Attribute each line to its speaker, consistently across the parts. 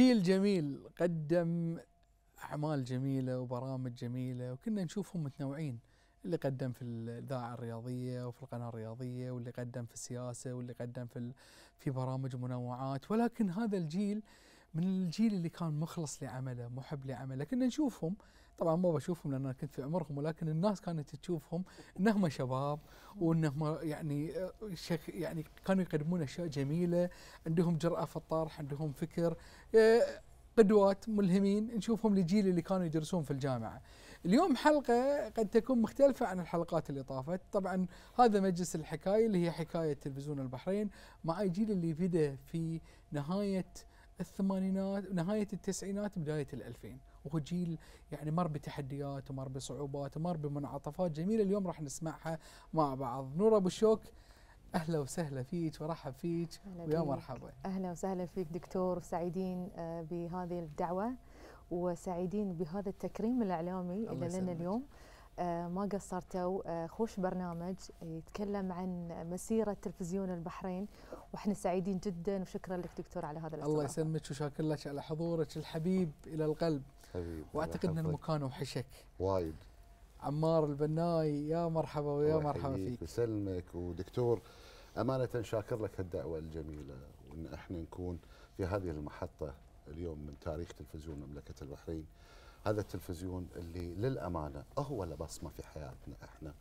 Speaker 1: جيل جميل قدم اعمال جميله وبرامج جميله وكنا نشوفهم متنوعين اللي قدم في الاذاعه الرياضيه وفي القناه الرياضيه واللي قدم في السياسه واللي قدم في في برامج ومنوعات ولكن هذا الجيل من الجيل اللي كان مخلص لعمله محب لعمله كنا نشوفهم طبعا ما بشوفهم لان انا كنت في عمرهم ولكن الناس كانت تشوفهم انهم شباب وانهم يعني شك يعني كانوا يقدمون اشياء جميله عندهم جراه في الطرح عندهم فكر آه، قدوات ملهمين نشوفهم للجيل اللي كانوا يدرسون في الجامعه. اليوم حلقه قد تكون مختلفه عن الحلقات اللي طافت، طبعا هذا مجلس الحكايه اللي هي حكايه تلفزيون البحرين مع الجيل اللي بدا في نهايه الثمانينات نهايه التسعينات بدايه الألفين وهو جيل يعني مر بتحديات ومر بصعوبات ومر بمنعطفات جميله اليوم راح نسمعها مع بعض نور ابو شوك اهلا وسهلا فيك ورحب فيك ويا مرحبا
Speaker 2: اهلا وسهلا فيك دكتور وسعيدين آه، بهذه الدعوه وسعيدين بهذا التكريم الاعلامي اللي لنا اليوم آه، ما قصرتوا آه، خوش برنامج يتكلم عن مسيرة تلفزيون البحرين واحنا سعيدين جدا وشكرا لك دكتور على هذا الاستضافة الله
Speaker 1: يسلمك وشاكر لك على حضورك الحبيب
Speaker 3: إلى القلب حبيبي
Speaker 1: واعتقد ان المكان وحشك وايد عمار البناي
Speaker 3: يا مرحبا ويا مرحبا فيك يسلمك ودكتور امانه شاكر لك هالدعوه الجميله وان احنا نكون في هذه المحطه اليوم من تاريخ تلفزيون مملكه البحرين هذا التلفزيون اللي للامانه هو بصمه في حياتنا احنا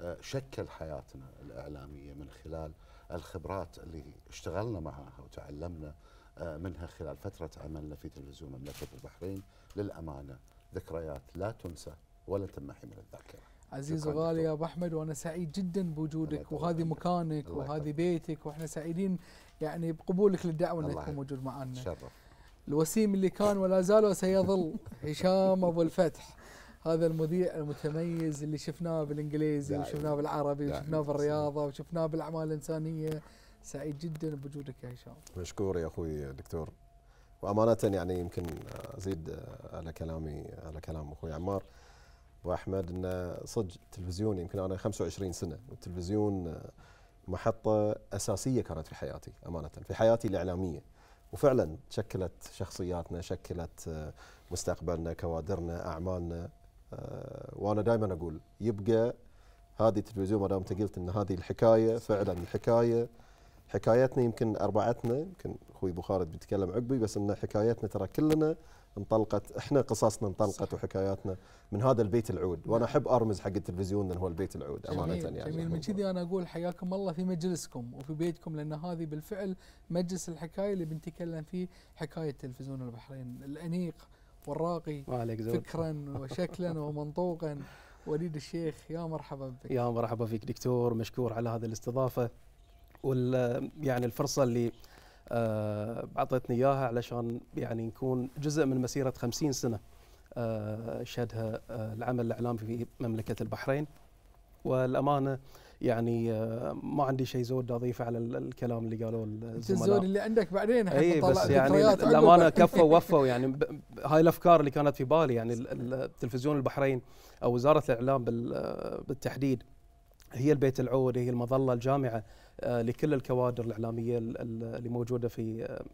Speaker 3: آه، شكل حياتنا الاعلاميه من خلال الخبرات اللي اشتغلنا معها وتعلمنا منها خلال فترة عملنا في تلفزيون مملكة البحرين للأمانة ذكريات لا تنسى ولا تمحي من الذاكرة عزيز
Speaker 1: وغالي يا ابو احمد وانا سعيد جدا بوجودك وهذه مكانك وهذه بيتك واحنا سعيدين يعني بقبولك للدعوه انك تكون موجود معنا شرف الوسيم اللي كان ولا زال وسيظل هشام ابو الفتح هذا المذيع المتميز اللي شفناه بالانجليزي وشفناه بالعربي وشفناه بالرياضه وشفناه بالاعمال الانسانيه سعيد جدا بوجودك يا هشام
Speaker 4: مشكور يا اخوي دكتور وامانه يعني يمكن ازيد على كلامي على كلام اخوي عمار واحمد ان صدق التلفزيون يمكن انا 25 سنه والتلفزيون محطه اساسيه كانت في حياتي امانه في حياتي الاعلاميه وفعلا شكلت شخصياتنا شكلت مستقبلنا كوادرنا اعمالنا آه، وانا دائما اقول يبقى هذه التلفزيون ما دام انت قلت ان هذه الحكايه فعلا الحكايه حكايتنا يمكن اربعتنا يمكن اخوي ابو خالد بيتكلم عقبي بس ان حكايتنا ترى كلنا انطلقت احنا قصصنا انطلقت صح. وحكاياتنا من هذا البيت العود نعم. وانا احب ارمز حق التلفزيون انه هو البيت العود امانه جميل يعني جميل من
Speaker 1: كذي انا اقول حياكم الله في مجلسكم وفي بيتكم لان هذه بالفعل مجلس الحكايه اللي بنتكلم فيه حكايه تلفزيون البحرين الانيق والراقي فكرا وشكلا ومنطوقا وليد الشيخ يا مرحبا بك يا
Speaker 5: مرحبا فيك دكتور مشكور على هذه الاستضافه وال يعني الفرصه اللي آه، اعطيتني اياها علشان يعني نكون جزء من مسيره 50 سنه آه، شهدها آه، العمل الاعلامي في مملكه البحرين والامانه يعني ما عندي شيء زود اضيفه على الكلام اللي قالوه الزملاء الزود اللي عندك بعدين اي بس يعني الامانه كفوا وفوا يعني هاي الافكار اللي كانت في بالي يعني التلفزيون البحرين او وزاره الاعلام بالتحديد هي البيت العود هي المظله الجامعه آه، لكل الكوادر الاعلاميه اللي موجوده في آه،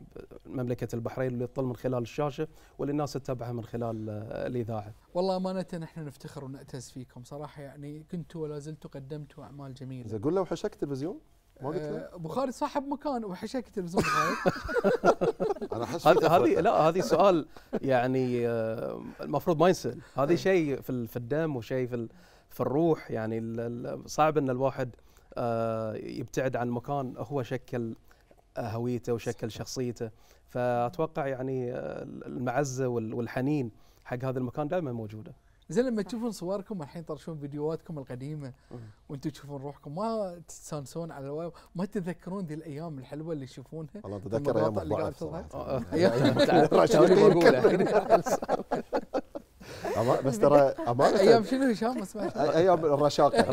Speaker 5: مملكه البحرين اللي تطل من خلال الشاشه واللي الناس تتابعها من خلال آه، الاذاعه.
Speaker 1: والله امانه نحن نفتخر ونعتز فيكم صراحه يعني كنتوا ولا زلتوا قدمتوا اعمال جميله. زين قول
Speaker 5: له وحشك تلفزيون؟ ما قلت له؟
Speaker 1: ابو خالد صاحب مكان وحشاك التلفزيون
Speaker 5: انا هذه لا هذه سؤال يعني المفروض ما ينسال هذه إيه. شيء في الدم وشيء في في الروح يعني صعب ان الواحد آه، يبتعد عن مكان هو شكل هويته وشكل شخصيته فاتوقع يعني آه، المعزه والحنين حق هذا المكان دائما موجوده زين لما تشوفون صوركم الحين طرشون فيديوهاتكم
Speaker 1: القديمه وانتم تشوفون روحكم ما تستانسون على الواو ما تتذكرون ذي الايام الحلوه اللي تشوفونها والله اتذكر ايام اللي قاعد تظهر بس ترى امانه ايام شنو هشام ايام
Speaker 5: الرشاقه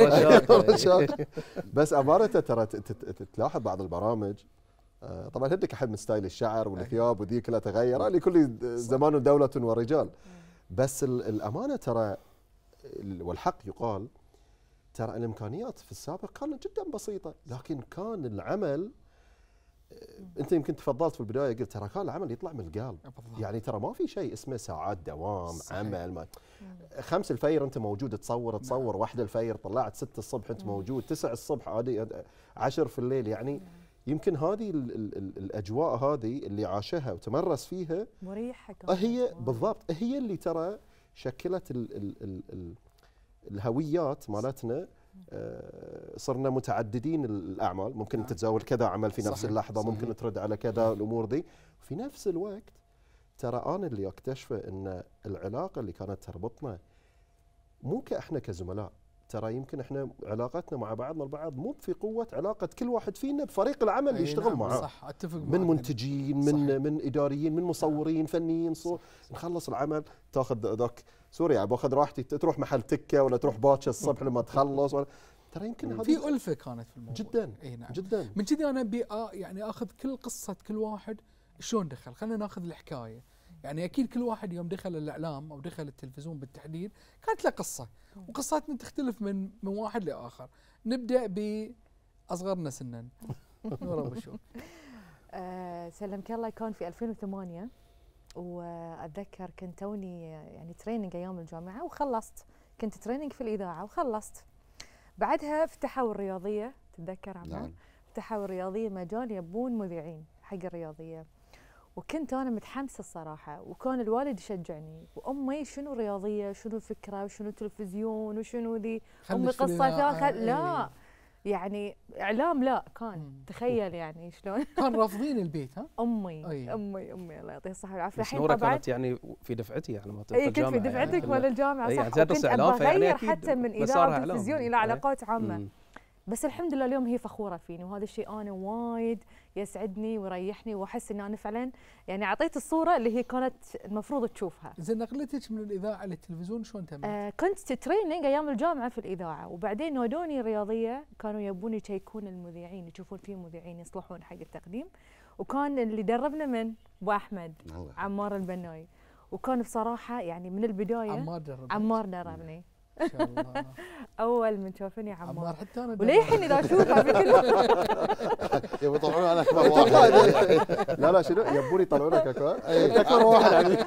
Speaker 5: الرشاقه
Speaker 4: بس امانه ترى تلاحظ بعض البرامج آه، طبعا هدك احد من ستايل الشعر والثياب وذيك كلها تغير لكل يعني زمان دوله ورجال بس الامانه ترى والحق يقال ترى الامكانيات في السابق كانت جدا بسيطه لكن كان العمل أه، انت يمكن تفضلت في البدايه قلت ترى كان العمل يطلع من القلب يعني ترى ما في شيء اسمه ساعات دوام صحيح. عمل ما. خمس الفير انت موجود تصور نعم. تصور نعم. واحده الفير طلعت ستة الصبح انت مم. موجود تسعة الصبح عادي عشر في الليل يعني مم. نعم. يمكن هذه الـ الـ الـ الاجواء هذه اللي عاشها وتمرس فيها
Speaker 2: مريحه هي
Speaker 4: بالضبط هي اللي ترى شكلت الـ الـ الـ الـ الهويات مالتنا آه، صرنا متعددين الاعمال ممكن انت نعم. تزاول كذا عمل في نفس صحيح اللحظه صحيح ممكن ترد على كذا الامور دي في نفس الوقت ترى انا اللي اكتشفه ان العلاقه اللي كانت تربطنا مو كاحنا كزملاء ترى يمكن احنا علاقتنا مع بعضنا البعض مو في قوه علاقه كل واحد فينا بفريق العمل اللي يشتغل نعم معاه صح اتفق من منتجين صح. من من اداريين من مصورين نعم. فنيين صور نخلص العمل تاخذ ذاك سوري يعني باخذ راحتي تروح محل تكه ولا تروح باكر الصبح لما تخلص ولا
Speaker 1: ترى يمكن في الفه كانت في الموضوع جدا اي نعم جدا من كذي انا ابي يعني اخذ كل قصه كل واحد شلون دخل خلينا ناخذ الحكايه يعني اكيد كل واحد يوم دخل الاعلام او دخل التلفزيون بالتحديد كانت له قصه وقصتنا تختلف من من واحد لاخر نبدا باصغرنا سنا نور ابو شوق
Speaker 2: آه، سلمك الله كان في 2008 واتذكر كنت توني يعني تريننج ايام الجامعه وخلصت كنت تريننج في الاذاعه وخلصت بعدها فتحوا الرياضيه تتذكر عمان نعم. فتحوا الرياضيه مجال يبون مذيعين حق الرياضيه وكنت انا متحمسه الصراحه وكان الوالد يشجعني وامي شنو رياضيه شنو فكره وشنو تلفزيون وشنو ذي امي قصه آه لا يعني اعلام لا كان تخيل يعني شلون كان رافضين البيت ها امي امي امي الله يعطيها الصحه والعافيه الحين نوره كانت
Speaker 5: يعني في دفعتي يعني ما اي كنت في يعني دفعتك يعني ولا الجامعه صح يعني كنت اغير حتى من اذاعه تلفزيون الى علاقات عامه مم.
Speaker 2: بس الحمد لله اليوم هي فخوره فيني وهذا الشيء انا وايد يسعدني ويريحني واحس ان انا فعلا يعني اعطيت الصوره اللي هي كانت المفروض تشوفها. زين نقلتك من الاذاعه للتلفزيون شلون تمت؟ آه كنت تريننج ايام الجامعه في الاذاعه وبعدين نادوني رياضيه كانوا يبون يشيكون المذيعين يشوفون في مذيعين يصلحون حق التقديم وكان اللي دربنا من ابو احمد عمار البناي وكان بصراحه يعني من البدايه عمار دربني عمار دربني شاء الله اول من تشوفني عمار عمار حتى انا وللحين اذا اشوفه بكل يبوا يطلعون انا اكبر واحد لا لا شنو يبون يطلعونك اكبر اكبر واحد يعني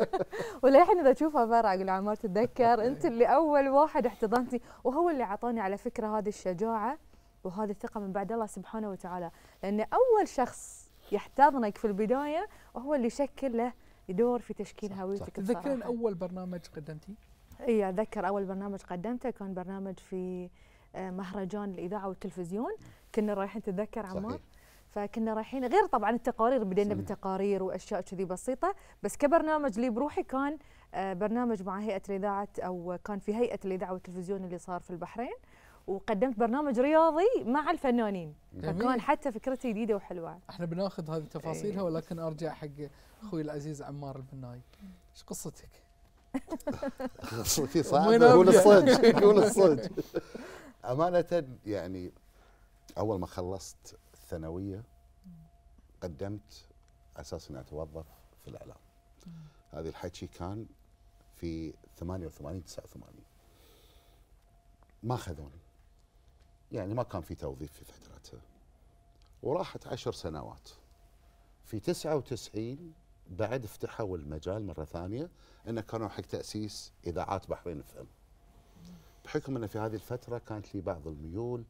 Speaker 2: وللحين اذا اشوفه برا اقول عمار تتذكر انت اللي اول واحد احتضنتني وهو اللي اعطاني على فكره هذه الشجاعه وهذه الثقه من بعد الله سبحانه وتعالى لان اول شخص يحتضنك في البدايه وهو اللي شكل له يدور في تشكيل هويتك تذكرين اول
Speaker 1: برنامج قدمتيه؟
Speaker 2: اي اتذكر اول برنامج قدمته كان برنامج في آه، مهرجان الاذاعه والتلفزيون كنا رايحين تتذكر عمار فكنا رايحين غير طبعا التقارير بدينا بتقارير واشياء كذي بسيطه بس كبرنامج لي بروحي كان آه، برنامج مع هيئه الاذاعه او كان في هيئه الاذاعه والتلفزيون اللي صار في البحرين وقدمت برنامج رياضي مع الفنانين جميل. فكان حتى فكرتي جديده وحلوه
Speaker 1: احنا بناخذ هذه تفاصيلها إيه. ولكن ارجع حق اخوي العزيز عمار البناي ايش قصتك
Speaker 2: في صعب يقول الصدق يقول الصدق
Speaker 3: امانه يعني اول ما خلصت الثانويه قدمت اساس اني اتوظف في الاعلام هذا الحكي كان في 88 89 ما خذوني يعني ما كان في توظيف في فترتها وراحت عشر سنوات في 99 بعد فتحوا المجال مره ثانيه أنه كانوا حق تأسيس إذاعات بحرين اف ام بحكم انه في هذه الفترة كانت لي بعض الميول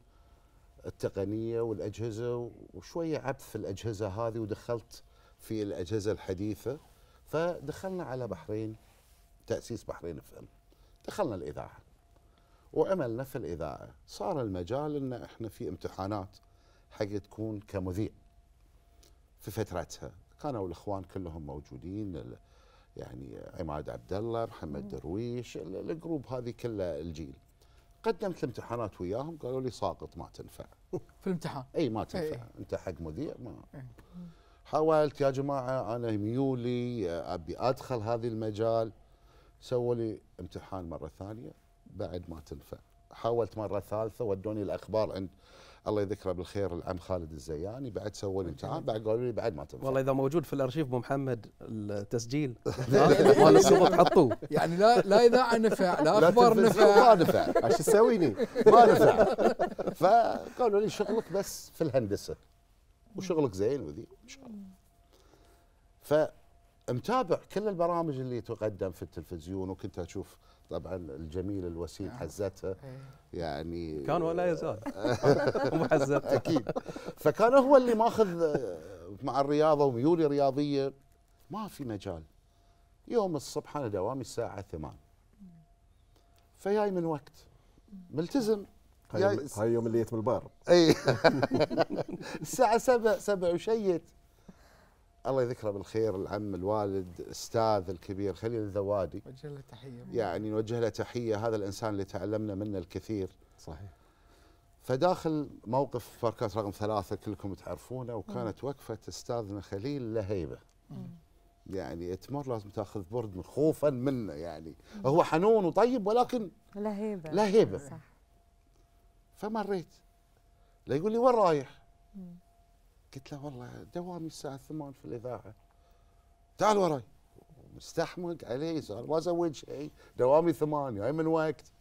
Speaker 3: التقنية والأجهزة وشوية عبث في الأجهزة هذه ودخلت في الأجهزة الحديثة فدخلنا على بحرين تأسيس بحرين اف ام دخلنا الإذاعة وعملنا في الإذاعة صار المجال أن إحنا في امتحانات حق تكون كمذيع في فترتها كانوا الإخوان كلهم موجودين يعني عماد عبد الله محمد درويش الجروب هذه كلها الجيل قدمت الامتحانات وياهم قالوا لي ساقط ما تنفع في الامتحان اي ما تنفع أي. انت حق مذيع ما أي. حاولت يا جماعه انا ميولي ابي ادخل هذا المجال سووا لي امتحان مره ثانيه بعد ما تنفع حاولت مره ثالثه ودوني الاخبار عند الله يذكره بالخير العم خالد الزياني بعد سووا
Speaker 5: لي امتحان بعد قالوا لي بعد ما تنفع والله اذا موجود في الارشيف ابو محمد التسجيل مال السقط حطوه يعني لا لا اذاعه نفع لا اخبار نفع ما نفع ايش تسويني؟
Speaker 2: ما نفع
Speaker 3: فقالوا لي شغلك بس في الهندسه وشغلك زين وذي ان شاء الله فمتابع كل البرامج اللي تقدم في التلفزيون وكنت اشوف طبعا الجميل الوسيم نعم. حزتها إيه. يعني كان ولا يزال ومحزتها اكيد فكان هو اللي ماخذ مع الرياضه وميولي رياضيه ما في مجال يوم الصبح انا دوامي الساعه 8 فياي من وقت ملتزم هاي يوم اللي جيت من البار اي الساعه 7 7 وشيت الله يذكره بالخير العم الوالد استاذ الكبير خليل الذوادي وجه له تحيه يعني نوجه له تحيه هذا الانسان اللي تعلمنا منه الكثير صحيح فداخل موقف فركات رقم ثلاثة كلكم تعرفونه وكانت وقفة أستاذنا خليل لهيبه يعني تمر لازم تاخذ برد من خوفا منه يعني هو حنون وطيب ولكن
Speaker 2: لهيبه لهيبه صح
Speaker 3: فمريت لا يقول لي وين رايح؟ مم. قلت له والله دوامي الساعه 8 في الاذاعه تعال وراي مستحمق علي صار ما زود شيء دوامي 8 هاي من وقت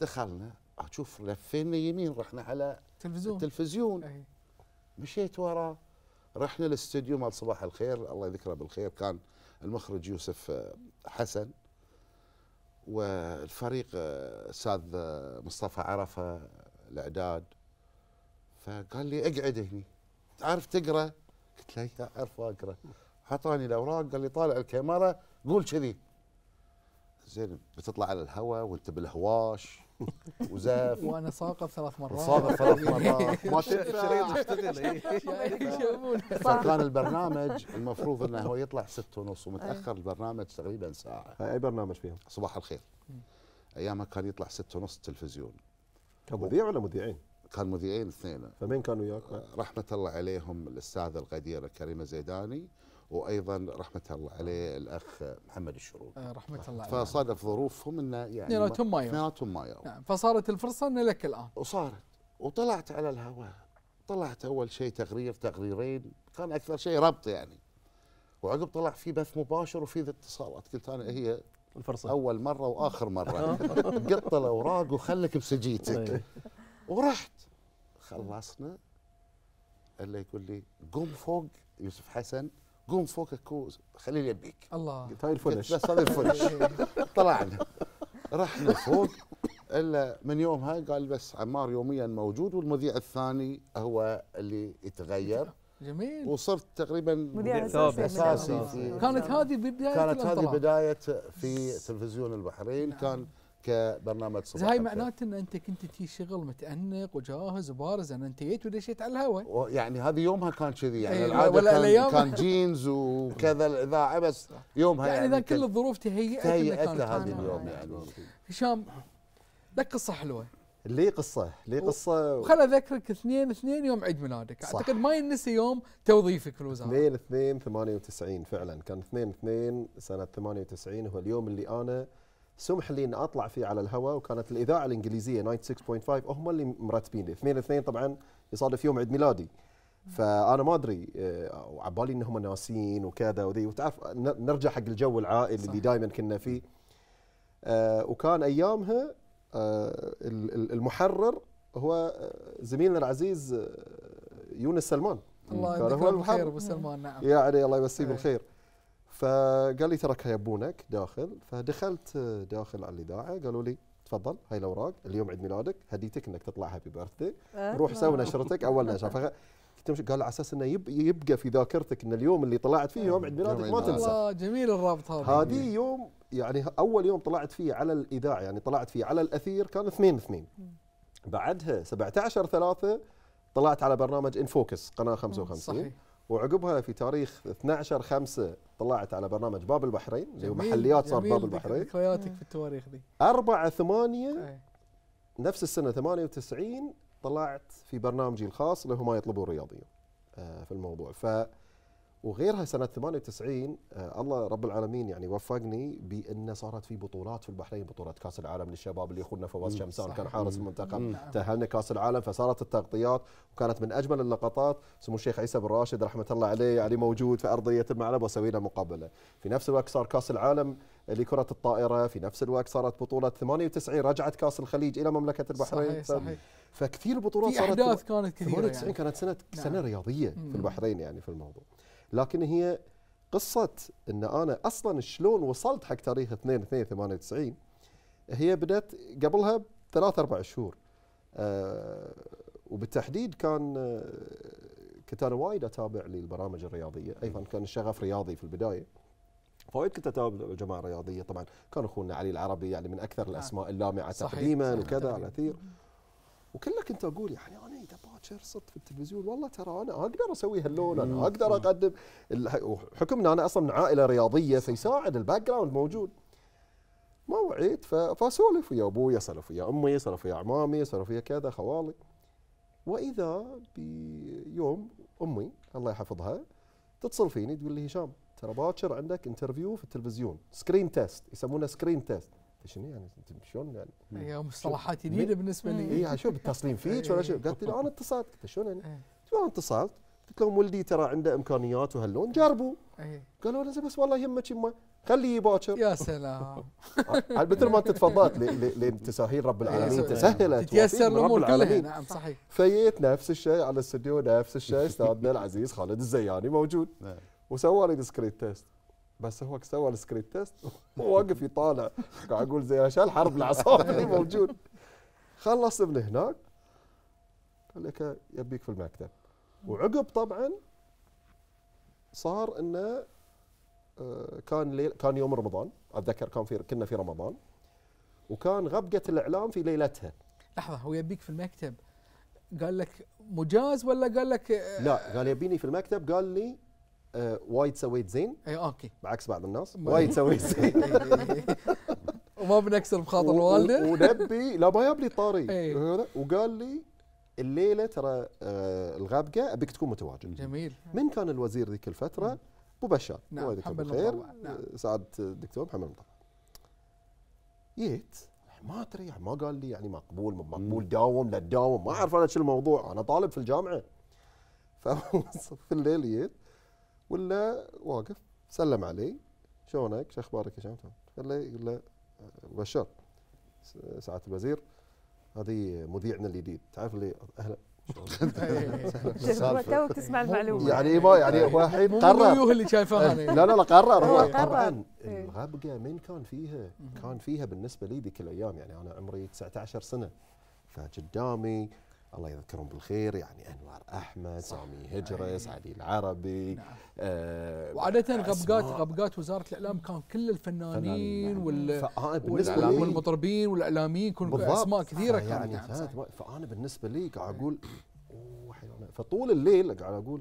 Speaker 3: دخلنا اشوف لفينا يمين رحنا على تلفزيون التلفزيون مشيت وراه رحنا الاستوديو مال صباح الخير الله يذكره بالخير كان المخرج يوسف آه، حسن والفريق آه، استاذ آه، مصطفى عرفه الاعداد فقال لي اقعد هني تعرف تقرا؟ قلت له اعرف اقرا اعطاني الاوراق قال لي طالع الكاميرا قول كذي زين بتطلع على الهواء وانت بالهواش وزاف وانا ساقط ثلاث مرات ساقط ثلاث مرات ما
Speaker 1: الشريط
Speaker 2: تشتغل
Speaker 3: فكان البرنامج المفروض انه هو يطلع ستة ونص ومتاخر البرنامج تقريبا ساعه اي برنامج فيهم؟ صباح الخير ايامها كان يطلع ستة ونص التلفزيون كمذيع ولا مذيعين؟ كان مذيعين اثنين فمين كانوا وياك؟ آه، رحمه الله عليهم الاستاذ القديرة كريمه زيداني وايضا رحمه الله عليه الاخ محمد الشروق آه رحمه الله عليه فصادف ظروفهم يعني انه يعني اثنيناتهم ما اثنيناتهم ما نعم
Speaker 1: فصارت الفرصه انه لك الان وصارت
Speaker 3: وطلعت على الهواء طلعت اول شيء تقرير تقريرين كان اكثر شيء ربط يعني وعقب طلع في بث مباشر وفي اتصالات قلت انا هي الفرصه اول مره واخر مره آه. قط الاوراق وخلك بسجيتك إيه. ورحت خلصنا الا يقول لي قوم فوق يوسف حسن قوم فوق اكو خليل يبيك الله هاي الفلش بس هذا الفلش طلعنا رحنا فوق الا من يومها قال بس عمار يوميا موجود والمذيع الثاني هو اللي يتغير جميل وصرت تقريبا مذيع اساسي في كانت هذه
Speaker 1: بدايه كانت هذه
Speaker 3: بدايه في تلفزيون البحرين نعم. كان كبرنامج صباح هاي معناته ان انت
Speaker 1: كنت تي شغل متانق وجاهز وبارز ان انت جيت ودشيت على الهواء
Speaker 3: يعني هذه يومها كان كذي يعني إيه، العاده ولا كان, كان جينز وكذا الاذاعه بس يومها يعني, يعني اذا كل
Speaker 1: الظروف تهيئت تهيئت لهذا اليوم يعني هشام لك قصه حلوه
Speaker 4: لي قصه لي قصه و... خل
Speaker 1: اذكرك اثنين اثنين يوم عيد ميلادك اعتقد ما ينسي يوم توظيفك في الوزاره اثنين
Speaker 4: اثنين 98 فعلا كان اثنين اثنين سنه 98 هو اليوم اللي انا سمح لي اني اطلع فيه على الهواء وكانت الاذاعه الانجليزيه 96.5 هم اللي مرتبيني اثنين اثنين طبعا يصادف يوم عيد ميلادي فانا ما ادري وعبالي آه، انهم ناسين وكذا وذي وتعرف نرجع حق الجو العائلي اللي دائما كنا فيه آه، وكان ايامها آه، المحرر هو زميلنا العزيز يونس سلمان الله يذكره بالخير ابو سلمان نعم يعني الله يمسيه إيه. بالخير فقال لي تركها يبونك داخل فدخلت داخل على الاذاعه قالوا لي تفضل هاي الاوراق اليوم عيد ميلادك هديتك انك تطلع هابي أه. بيرثدي روح سوي نشرتك اول نشره فقال قال على اساس انه يبقى في ذاكرتك ان اليوم اللي طلعت فيه يوم عيد أيوة. ميلادك ما تنسى
Speaker 1: الله جميل الرابط هذا هذه يوم
Speaker 4: يعني اول يوم طلعت فيه على الاذاعه يعني طلعت فيه على الاثير كان 2 2 بعدها 17 3 طلعت على برنامج انفوكس قناه 55 صحيح وعقبها في تاريخ 12 5 طلعت على برنامج باب البحرين اللي هو محليات صار باب البحرين ذكرياتك
Speaker 1: في التواريخ دي
Speaker 4: 4 8 إيه. نفس السنه 98 طلعت في برنامجي الخاص اللي هو ما يطلبون الرياضيين آه، في الموضوع ف وغيرها سنه 98 آه، الله رب العالمين يعني وفقني بانه صارت في بطولات في البحرين بطوله كاس العالم للشباب اللي اخونا فواز شمسان كان حارس المنتخب تاهلنا كاس العالم فصارت التغطيات وكانت من اجمل اللقطات سمو الشيخ عيسى بن راشد رحمه الله عليه يعني موجود في ارضيه الملعب وسوينا مقابله في نفس الوقت صار كاس العالم لكرة الطائرة في نفس الوقت صارت بطولة 98 رجعت كاس الخليج إلى مملكة البحرين صحيح صحيح فكثير بطولات صارت أحداث كانت كثيرة 98 يعني. كانت سنة نعم. سنة رياضية في البحرين يعني في الموضوع لكن هي قصه ان انا اصلا شلون وصلت حق تاريخ 2 2 98 هي بدات قبلها بثلاث اربع شهور أه وبالتحديد كان آه، كنت انا وايد اتابع للبرامج الرياضيه ايضا كان الشغف رياضي في البدايه فوايد كنت اتابع الجماعه الرياضيه طبعا كان اخونا علي العربي يعني من اكثر آه. الاسماء اللامعه تقديما وكذا على الاثير وكله كنت اقول يعني انا شهر صرت في التلفزيون والله ترى انا اقدر اسوي هاللون انا اقدر اقدم حكمنا انا اصلا من عائله رياضيه فيساعد الباك جراوند موجود ما وعيت فاسولف ويا ابوي اسولف ويا امي اسولف ويا عمامي اسولف ويا كذا خوالي واذا بيوم امي الله يحفظها تتصل فيني تقول لي هشام ترى باكر عندك انترفيو في التلفزيون سكرين تيست يسمونه سكرين تيست شنو يعني انت شلون يعني هي
Speaker 1: مصطلحات جديده بالنسبه
Speaker 4: لي اي شوف شو فيك ولا شو قالت لي انا اتصلت قلت شلون يعني؟ إيه. قلت انا اتصلت قلت لهم ولدي ترى عنده امكانيات وهاللون جربوا إيه. قالوا لي بس والله يهمك يمه خليه باكر
Speaker 1: يا سلام
Speaker 4: مثل ما انت تفضلت لتساهيل رب إيه، العالمين تسهلت تيسر الامور كلها نعم صحيح فييت نفس الشيء على الاستديو نفس الشيء استاذنا العزيز خالد الزياني موجود وسوى لي ديسكريت تيست بس هو سوى السكرين تيست وواقف يطالع قاعد اقول زي شال حرب العصافي اللي موجود خلص من هناك قال لك يبيك في المكتب وعقب طبعا صار انه آه، كان ليل كان يوم رمضان اتذكر كان في كنا في رمضان وكان غبقه الاعلام في ليلتها
Speaker 1: لحظه هو يبيك في المكتب قال لك مجاز ولا قال لك آه،
Speaker 4: لا قال يبيني في المكتب قال لي آه، وايد سويت زين اي اوكي بعكس بعض الناس وايد سويت زين
Speaker 1: وما بنكسر بخاطر الوالده ونبي لا ما
Speaker 4: جاب لي طاري إيه. وقال لي الليله ترى آه، الغابقه ابيك تكون متواجد جميل من كان الوزير ذيك الفتره ابو بشار نعم, نعم. آه، دكتور بخير سعاده الدكتور محمد مطلع جيت ما ادري يعني ما قال لي يعني مقبول مو مقبول داوم لا تداوم ما اعرف انا شو الموضوع انا طالب في الجامعه ففي الليل جيت ولا واقف سلم علي شلونك شو اخبارك يا شمتون؟ قال لي يقول له أه، بشار سعاده الوزير هذه مذيعنا الجديد تعرف اللي أه، اهلا توك تسمع المعلومه يعني ما يعني هو الحين قرر مو اللي شايفها إيه. لا لا لا قرر هو قرر إيه. الغبقه من كان فيها؟ كان فيها بالنسبه لي ذيك الايام يعني انا عمري 19 سنه فقدامي الله يذكرهم بالخير يعني انوار احمد سامي هجرس علي
Speaker 1: العربي نعم. آه وعاده غبقات غبقات وزاره الاعلام كان كل الفنانين نعم. وال والمطربين والاعلاميين كانوا اسماء كثيره كانت يعني نعم
Speaker 4: فانا بالنسبه لي قاعد اقول احيانا فطول الليل قاعد اقول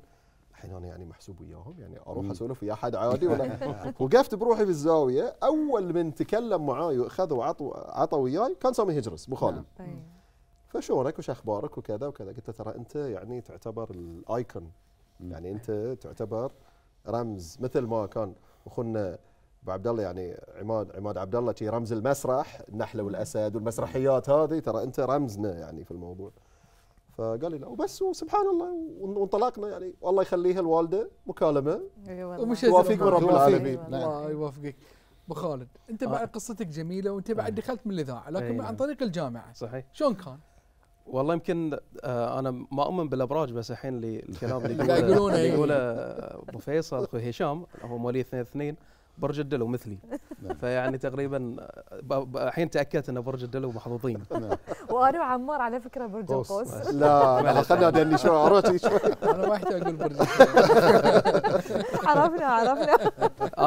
Speaker 4: الحين انا يعني محسوب وياهم يعني اروح اسولف ويا احد عادي ولا وقفت بروحي بالزاويه اول من تكلم معاي واخذوا وعطوا عطوا وياي كان سامي هجرس ابو خالد نعم. طيب. فشلونك وش اخبارك وكذا وكذا قلت له ترى انت يعني تعتبر الايكون يعني انت تعتبر رمز مثل ما كان اخونا ابو عبد الله يعني عماد عماد عبد الله رمز المسرح النحله والاسد والمسرحيات هذه ترى انت رمزنا يعني في
Speaker 1: الموضوع فقال لي لا
Speaker 4: وبس وسبحان الله وانطلقنا يعني والله يخليها
Speaker 1: الوالده مكالمه ومش توافيق من رب العالمين الله يوفقك ابو خالد انت آه. بعد قصتك جميله وانت بعد دخلت من الاذاعه لكن عن طريق الجامعه صحيح شلون كان؟
Speaker 5: والله يمكن آه، انا ما اؤمن بالابراج بس الحين اللي الكلام اللي يقوله يعني. يقوله ابو فيصل اخوي هشام هو مواليد 22 برج الدلو مثلي نعم. فيعني تقريبا الحين تاكدت ان برج الدلو محظوظين نعم.
Speaker 2: وانا وعمار على فكره برج القوس لا خلنا لاني شو عرفتي شوي انا ما احتاج اقول برج عرفنا عرفنا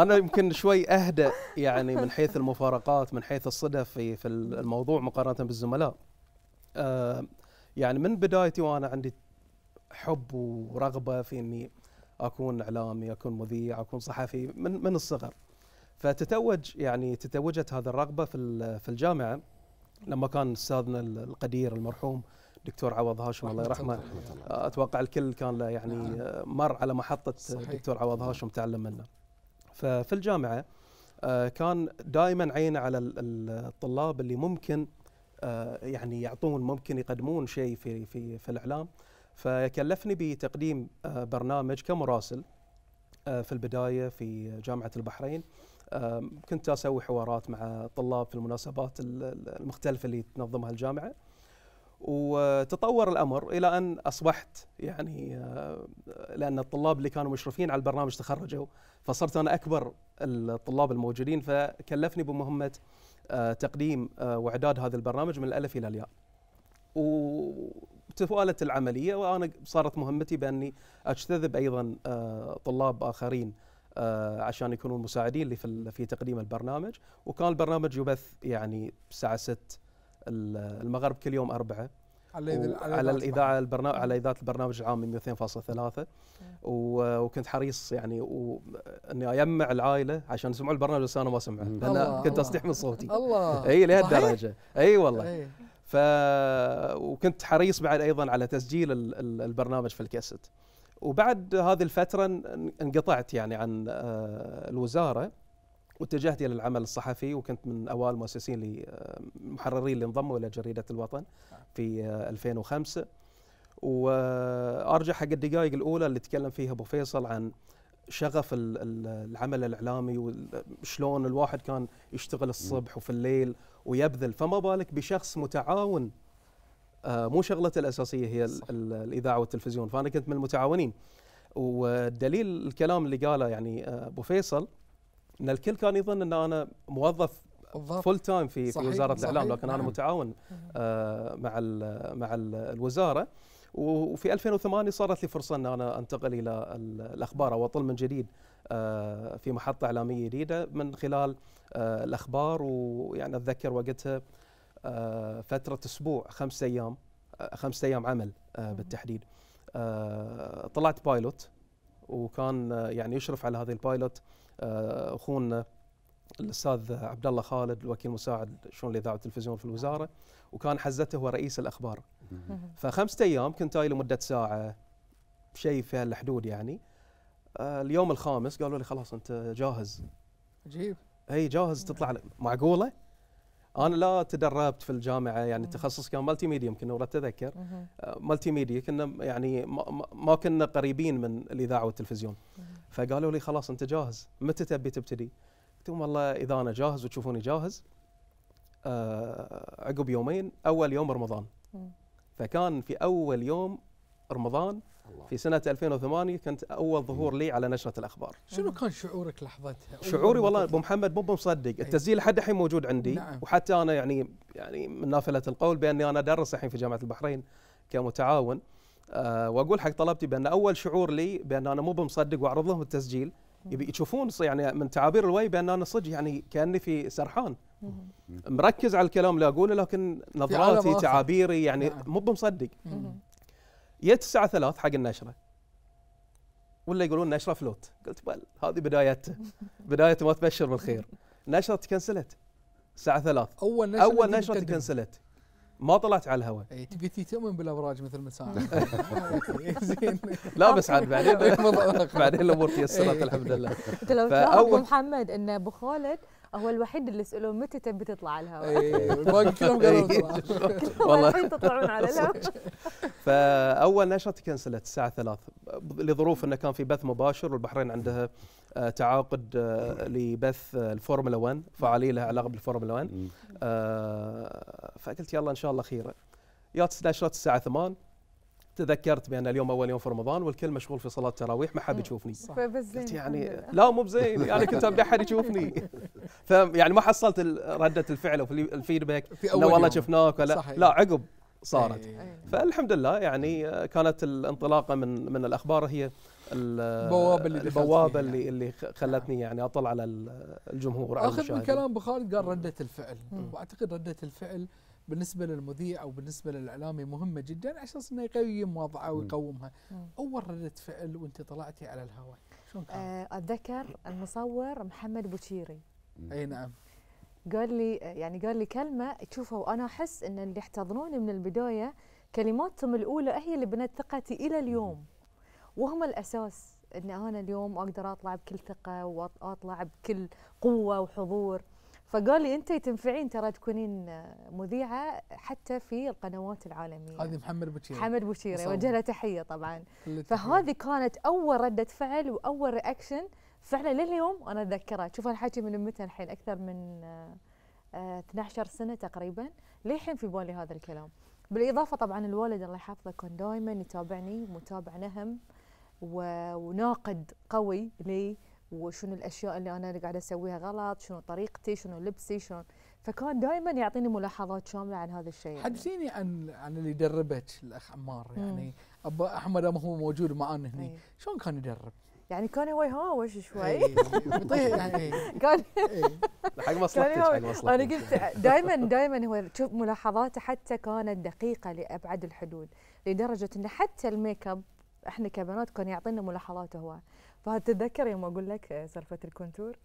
Speaker 5: انا يمكن شوي اهدى يعني من حيث المفارقات من حيث الصدف في في الموضوع مقارنه بالزملاء آه يعني من بدايتي وانا عندي حب ورغبه في اني اكون اعلامي، اكون مذيع، اكون صحفي من من الصغر. فتتوج يعني تتوجت هذه الرغبه في في الجامعه لما كان استاذنا القدير المرحوم دكتور عوض هاشم الله يرحمه آه، اتوقع الكل كان له يعني نعم. مر على محطه صحيح. دكتور عوض هاشم نعم. تعلم منه. ففي الجامعه آه، كان دائما عينه على الطلاب اللي ممكن آه، يعني يعطون ممكن يقدمون شيء في في في الاعلام فكلفني بتقديم آه، برنامج كمراسل آه، في البدايه في جامعه البحرين كنت اسوي حوارات مع طلاب في المناسبات المختلفه اللي تنظمها الجامعه وتطور الامر الى ان اصبحت يعني لان الطلاب اللي كانوا مشرفين على البرنامج تخرجوا فصرت انا اكبر الطلاب الموجودين فكلفني بمهمه آه، تقديم آه، واعداد هذا البرنامج من الالف الى الياء. وتفاءلت العمليه وانا صارت مهمتي باني اجتذب ايضا آه، طلاب اخرين عشان يكونوا مساعدين لي في في تقديم البرنامج وكان البرنامج يبث يعني الساعه 6 المغرب كل يوم اربعه على على, على الاذاعه البرنامج على اذاعه البرنامج العامي 102.3 وكنت حريص يعني اني اجمع العائله عشان يسمعوا البرنامج بس انا ما سمعه لان كنت اصيح من صوتي
Speaker 1: الله اي لهالدرجه
Speaker 5: اي والله أي. ف وكنت حريص بعد ايضا على تسجيل البرنامج في الكاسيت وبعد هذه الفتره انقطعت يعني عن آه، الوزاره واتجهت الى العمل الصحفي وكنت من اوائل المؤسسين المحررين آه، اللي انضموا الى جريده الوطن في 2005 آه، وارجع حق الدقائق الاولى اللي تكلم فيها ابو فيصل عن شغف العمل الاعلامي وشلون الواحد كان يشتغل الصبح وفي الليل ويبذل فما بالك بشخص متعاون آه، مو شغلته الاساسيه هي الاذاعه والتلفزيون فانا كنت من المتعاونين والدليل الكلام اللي قاله يعني ابو فيصل ان الكل كان يظن ان انا موظف فول تايم في في وزاره صحيح الاعلام لكن نعم. انا متعاون آه مع مع الوزاره وفي 2008 صارت لي فرصه ان انا انتقل الى الاخبار او اطل من جديد آه، في محطه اعلاميه جديده من خلال آه، الاخبار ويعني اتذكر وقتها آه، فتره اسبوع خمسة ايام خمسة ايام عمل بالتحديد طلعت بايلوت وكان يعني يشرف على هذه البايلوت آه، اخونا الاستاذ عبد الله خالد الوكيل المساعد شؤون الاذاعه والتلفزيون في الوزاره وكان حزته هو رئيس الاخبار فخمسة ايام كنت هاي لمده ساعه شيء في الحدود يعني آه، اليوم الخامس قالوا لي خلاص انت جاهز عجيب اي جاهز تطلع معقوله انا لا تدربت في الجامعه يعني التخصص كان مالتي ميديا يمكن نور اتذكر مالتي آه، ميديا كنا يعني ما, كنا قريبين من الاذاعه والتلفزيون فقالوا لي خلاص انت جاهز متى تبي تبتدي؟ قلت لهم والله اذا انا جاهز وتشوفوني جاهز آه، عقب يومين اول يوم رمضان فكان في اول يوم رمضان الله. في سنة 2008 كانت أول ظهور لي على نشرة الأخبار آه.
Speaker 1: شنو كان شعورك لحظتها؟ شعوري والله أبو
Speaker 5: محمد مو مصدق التسجيل لحد الحين موجود عندي نعم. وحتى أنا يعني يعني من نافلة القول بأني أنا أدرس الحين في جامعة البحرين كمتعاون أه وأقول حق طلبتي بأن أول شعور لي بأن أنا مو بمصدق وأعرض لهم التسجيل يبي يشوفون يعني من تعابير الوي بان انا صدق يعني كاني في سرحان مركز على الكلام اللي اقوله لكن نظراتي تعابيري يعني نعم. مو بمصدق جيت الساعه 3 حق النشره ولا يقولون نشره فلوت قلت بل هذه بدايته بدايه ما تبشر بالخير نشره تكنسلت الساعه 3 اول نشره اول نشره تكنسلت ما طلعت على الهواء
Speaker 1: اي تبي تؤمن بالابراج مثل ما زين لا بس عاد بعدين
Speaker 2: بعدين الامور تيسرت الحمد لله انت لو محمد ان ابو خالد هو الوحيد اللي سأله متى تبي تطلع على الهواء الباقي كلهم قالوا والله الحين تطلعون على الهواء
Speaker 5: فاول نشره تكنسلت الساعه 3 لظروف انه كان في بث مباشر والبحرين عندها آه، تعاقد آه، لبث آه، الفورمولا 1 فعاليه لها علاقه بالفورمولا 1 فقلت يلا ان شاء الله خيره جات نشره الساعه 8 تذكرت بان اليوم اول يوم في رمضان والكل مشغول في صلاه التراويح ما حد آه. يشوفني طيب،
Speaker 2: قلت يعني لا مو بزين يعني انا كنت ابي
Speaker 5: احد يشوفني فيعني ما حصلت رده الفعل او الفيدباك لا والله شفناك ولا لا عقب صارت إيه. فالحمد لله يعني كانت الانطلاقه من من الاخبار هي البوابه اللي البوابه اللي اللي خلتني يعني اطلع على الجمهور اخذ من كلام
Speaker 1: ابو خالد قال رده الفعل واعتقد رده الفعل بالنسبه للمذيع او بالنسبه للاعلامي مهمه جدا على اساس انه يقيم وضعه ويقومها اول رده فعل وانت طلعتي على الهواء
Speaker 2: شلون كان؟ آه، اتذكر المصور محمد بوشيري اي نعم قال لي يعني قال لي كلمه تشوفها وانا احس ان اللي احتضنوني من البدايه كلماتهم الاولى هي اللي بنت ثقتي الى اليوم وهم الاساس ان انا اليوم اقدر اطلع بكل ثقه واطلع بكل قوه وحضور فقال لي انت تنفعين ترى تكونين آه، مذيعه حتى في القنوات العالميه هذه
Speaker 1: محمد بوشيري محمد بوشيري وجه له
Speaker 2: تحيه طبعا فهذه كانت اول رده فعل واول رياكشن فعلا لليوم انا اتذكرها شوف الحكي من متى الحين اكثر من 12 آه، آه، سنه تقريبا للحين في بالي هذا الكلام بالاضافه طبعا الوالد الله يحفظه كان دائما يتابعني متابع نهم وناقد قوي لي وشنو الاشياء اللي انا قاعده اسويها غلط شنو طريقتي شنو لبسي شنو فكان دائما يعطيني ملاحظات شامله عن هذا الشيء يعني. حدثيني يعني. عن عن
Speaker 1: اللي دربك الاخ عمار يعني ابا احمد ما هو موجود معانا هنا إيه. شلون كان يدرب؟
Speaker 2: يعني كان هو يهاوش شوي يعني كان حق مصلحتك حق مصلحتك انا قلت دائما دائما هو شوف ملاحظاته حتى كانت دقيقه لابعد الحدود لدرجه انه حتى الميك اب احنا كبنات كان يعطينا ملاحظات هو تتذكر يوم اقول لك آه، سالفه الكونتور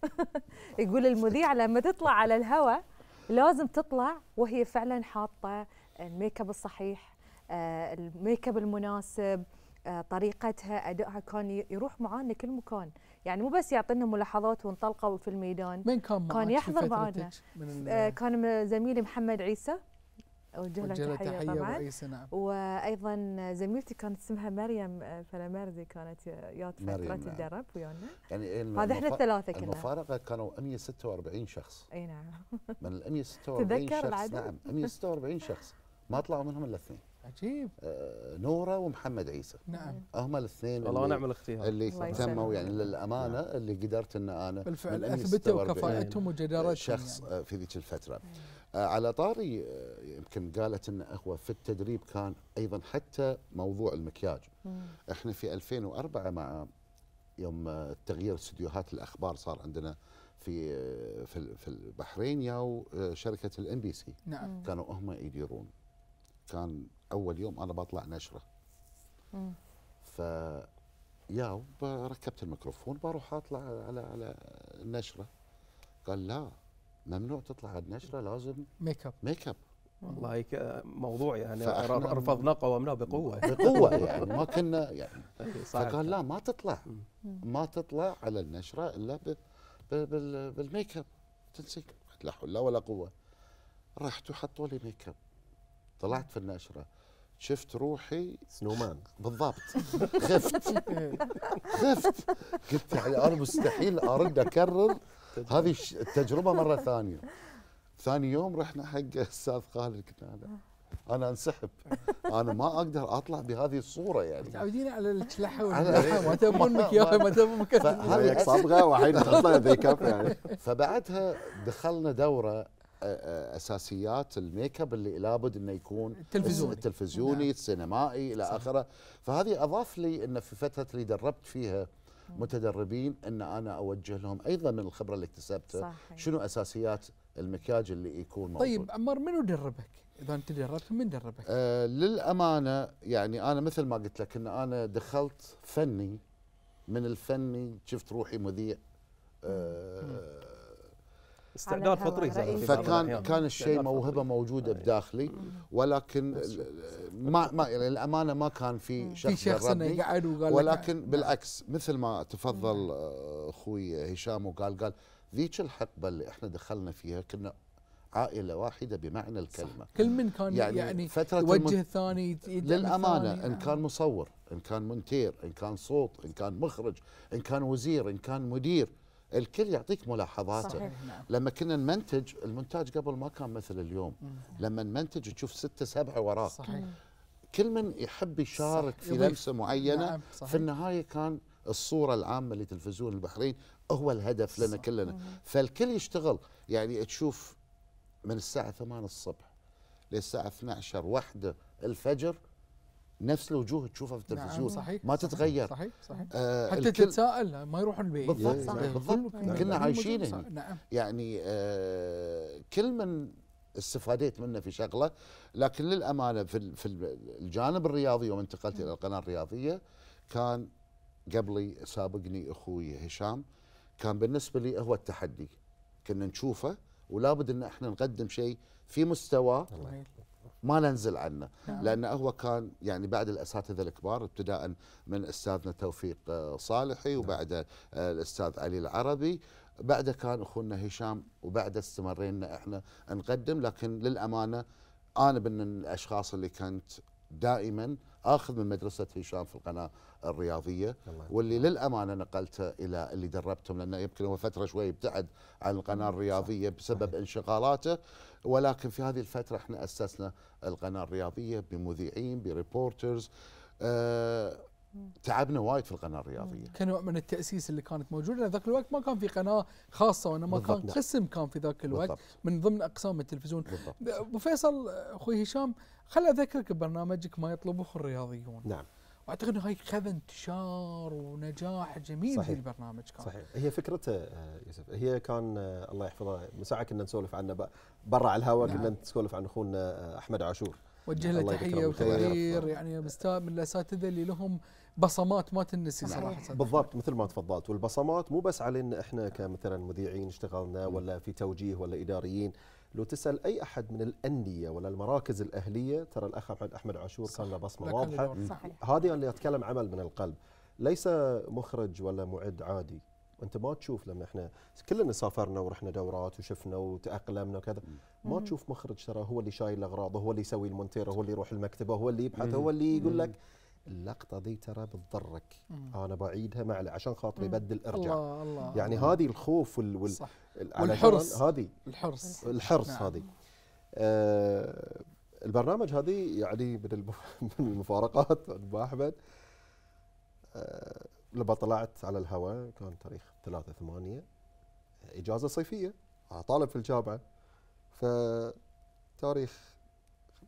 Speaker 2: يقول المذيع لما تطلع على الهواء لازم تطلع وهي فعلا حاطه الميك اب الصحيح آه، الميك اب المناسب آه، طريقتها ادائها كان يروح معانا كل مكان يعني مو بس يعطينا ملاحظات وانطلقوا في الميدان من كان, كان يحضر معانا كان زميلي محمد عيسى أوجه لها تحية, تحية طبعا نعم. وأيضا زميلتي كانت اسمها مريم فلامرزي كانت يات فترة تدرب نعم. ويانا يعني هذا احنا الثلاثة كنا المفارقة
Speaker 3: كانوا 146 شخص
Speaker 2: اي نعم
Speaker 3: من ال 146 شخص العدد. نعم 146 شخص ما طلعوا منهم الا اثنين عجيب آه نوره ومحمد عيسى نعم هم الاثنين والله ونعم الاختيار اللي تموا يعني للامانه نعم. اللي قدرت ان انا بالفعل اثبتوا كفاءتهم وجدارتهم شخص يعني. آه، في ذيك الفتره نعم. آه، على طاري آه، يمكن قالت ان هو في التدريب كان ايضا حتى موضوع المكياج مم. احنا في 2004 مع يوم آه، تغيير استديوهات الاخبار صار عندنا في في في البحرين ياو شركه الام بي سي نعم كانوا هم يديرون كان اول يوم انا بطلع نشره ف يا ركبت الميكروفون بروح اطلع على على النشره قال لا ممنوع تطلع على النشره لازم ميك اب ميك اب والله موضوع يعني رفضناه قومناه بقوه بقوه يعني ما كنا يعني إيه، فقال لا ما تطلع ما تطلع على النشره الا بالميك اب تنسك لا حول ولا قوه رحت وحطوا لي ميك اب طلعت في النشره شفت روحي سنومان بالضبط خفت خفت قلت يعني انا مستحيل ارد اكرر هذه التجربه مره ثانيه ثاني يوم رحنا حق استاذ خالد قلنا له انا انسحب انا ما اقدر اطلع بهذه الصوره يعني
Speaker 1: متعودين على الشلحه إيه. ما تبون يا ما تبونك هذيك صبغه وحين تطلع ميك اب يعني
Speaker 3: فبعدها دخلنا دوره اساسيات الميك اب اللي لابد انه يكون التلفزيوني التلفزيوني نعم. السينمائي الى اخره فهذه اضاف لي انه في فتره اللي دربت فيها متدربين ان انا اوجه لهم ايضا من الخبره اللي اكتسبتها شنو اساسيات المكياج اللي يكون موجود طيب
Speaker 1: عمر منو دربك؟ اذا انت دربت من دربك؟
Speaker 3: آه للامانه يعني انا مثل ما قلت لك ان انا دخلت فني من الفني شفت روحي مذيع آه استعداد فطري فكان كان الشيء موهبه موجوده طيب. بداخلي ولكن ما ما يعني الامانه ما كان في شخص, في شخص قاعد وقال ولكن بالعكس مثل ما تفضل اخوي هشام وقال قال ذيك الحقبه اللي احنا دخلنا فيها كنا عائله واحده بمعنى الكلمه صح. كل من كان يعني, يعني فتره يوجه الثاني للامانه آه. ان كان مصور ان كان مونتير ان كان صوت ان كان مخرج ان كان وزير ان كان مدير الكل يعطيك ملاحظاته صحيح. نعم. لما كنا نمنتج المونتاج قبل ما كان مثل اليوم لما نمنتج نشوف ستة سبعة وراك صحيح. كل من يحب يشارك صح. في لمسة معينة نعم في النهاية كان الصورة العامة لتلفزيون البحرين هو الهدف لنا صح. كلنا فالكل يشتغل يعني تشوف من الساعة 8 الصبح للساعة 12 وحدة الفجر نفس الوجوه تشوفها في نعم، التلفزيون نعم صحيح ما تتغير صحيح صحيح آه حتى تتساءل
Speaker 1: ما يروحون البيت بالضبط صحيح يعني بالضبط كلنا عايشين يعني. نعم
Speaker 3: يعني آه كل من استفاديت منه في شغله لكن للامانه في في الجانب الرياضي يوم انتقلت الى نعم. القناه الرياضيه كان قبلي سابقني اخوي هشام كان بالنسبه لي هو التحدي كنا نشوفه ولابد ان احنا نقدم شيء في مستوى ما ننزل عنه آه. لأنه هو كان يعني بعد الأساتذة الكبار ابتداء من أستاذنا توفيق آه، صالحي نعم. وبعد آه، الأستاذ علي العربي بعده كان أخونا هشام وبعده استمرينا إحنا نقدم لكن للأمانة أنا من الأشخاص اللي كنت دائما اخذ من مدرسه هشام في القناه الرياضيه واللي للامانه نقلته الى اللي دربتهم لانه يمكن هو فتره شوي ابتعد عن القناه الرياضيه بسبب انشغالاته ولكن في هذه الفتره احنا اسسنا القناه الرياضيه بمذيعين بريبورترز آه تعبنا وايد في القناه الرياضيه كنوع
Speaker 1: من التاسيس اللي كانت موجوده ذاك الوقت ما كان في قناه خاصه وانما كان قسم كان في ذاك الوقت بالضبط. من ضمن اقسام التلفزيون ابو فيصل اخوي هشام خل اذكرك ببرنامجك ما يطلبه الرياضيون نعم واعتقد انه هاي خذ انتشار ونجاح جميل صحيح. في البرنامج كان صحيح
Speaker 4: هي فكرته آه، يوسف هي كان آه، الله يحفظه من ساعه كنا نسولف عنه برا على الهواء نعم. كنا نسولف عن اخونا آه، احمد عاشور وجه له تحيه وتقدير
Speaker 1: يعني من الاساتذه اللي لهم بصمات ما تنسي نعم. صراحه بالضبط
Speaker 4: مثل ما تفضلت والبصمات مو بس علينا احنا كمثلا مذيعين اشتغلنا ولا في توجيه ولا اداريين لو تسال اي احد من الانديه ولا المراكز الاهليه ترى الاخ احمد عاشور كان له بصمه واضحه هذه اللي اتكلم عمل من القلب ليس مخرج ولا معد عادي انت ما تشوف لما احنا كلنا سافرنا ورحنا دورات وشفنا وتاقلمنا وكذا ما تشوف مخرج ترى هو اللي شايل الاغراض هو اللي يسوي المونتير هو اللي يروح المكتبه هو اللي يبحث هو اللي يقول لك اللقطه ذي ترى بتضرك انا بعيدها مع عشان خاطري بدل ارجع الله الله يعني هذه الخوف وال وال صح. والحرص هذه الحرص الحرص نعم. هذه آه البرنامج هذه يعني من المفارقات أبو احمد آه لما طلعت على الهواء كان تاريخ 3 8 اجازه صيفيه طالب في الجامعه فتاريخ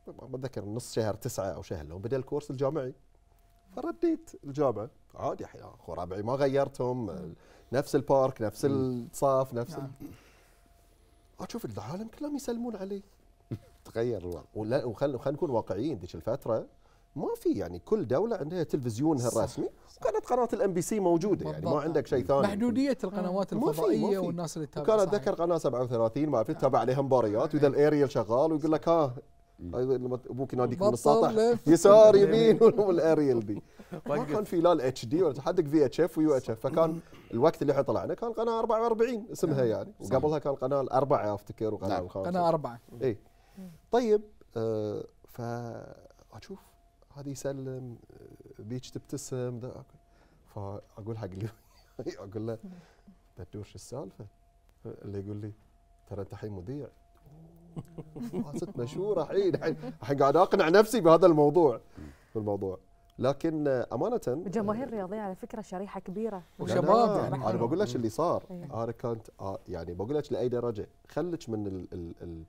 Speaker 4: ما بتذكر نص شهر تسعة او شهر لو بدا الكورس الجامعي فرديت الجامعه عادي آه، اخو ربعي ما غيرتهم نفس البارك نفس الصاف نفس نعم. اشوف العالم كلهم يسلمون علي تغير الوضع وخلينا نكون واقعيين ذيك الفتره ما في يعني كل دوله عندها تلفزيونها الرسمي وكانت قناه الام بي سي موجوده يعني ما عندك شيء ثاني محدوديه القنوات الفضائيه والناس اللي تتابع كانت اتذكر قناه 37 ما اعرف تتابع آه. عليها مباريات آه. واذا الاريال شغال ويقول لك ها ابوك يناديك من السطح يسار يمين والاريال دي ما كان في لا الاتش دي ولا حدك في اتش اف ويو اتش اف فكان الوقت اللي احنا طلعنا كان قناه 44 اسمها نعم. يعني وقبلها كان قناه الاربعه افتكر وقناه نعم، الخامسه قناه اربعه اي طيب آه فاشوف هذه يسلم بيتش تبتسم ده فاقول حق اللي اقول له تدور شو السالفه اللي يقول لي ترى انت الحين مذيع ست مشهوره الحين الحين قاعد اقنع نفسي بهذا الموضوع الموضوع لكن آه، امانه
Speaker 2: الجماهير الرياضيه على فكره شريحه كبيره وشباب يعني. انا بقول لك اللي صار إيه.
Speaker 4: انا كنت آه، يعني بقول لك لاي درجه خلك من ال ال ال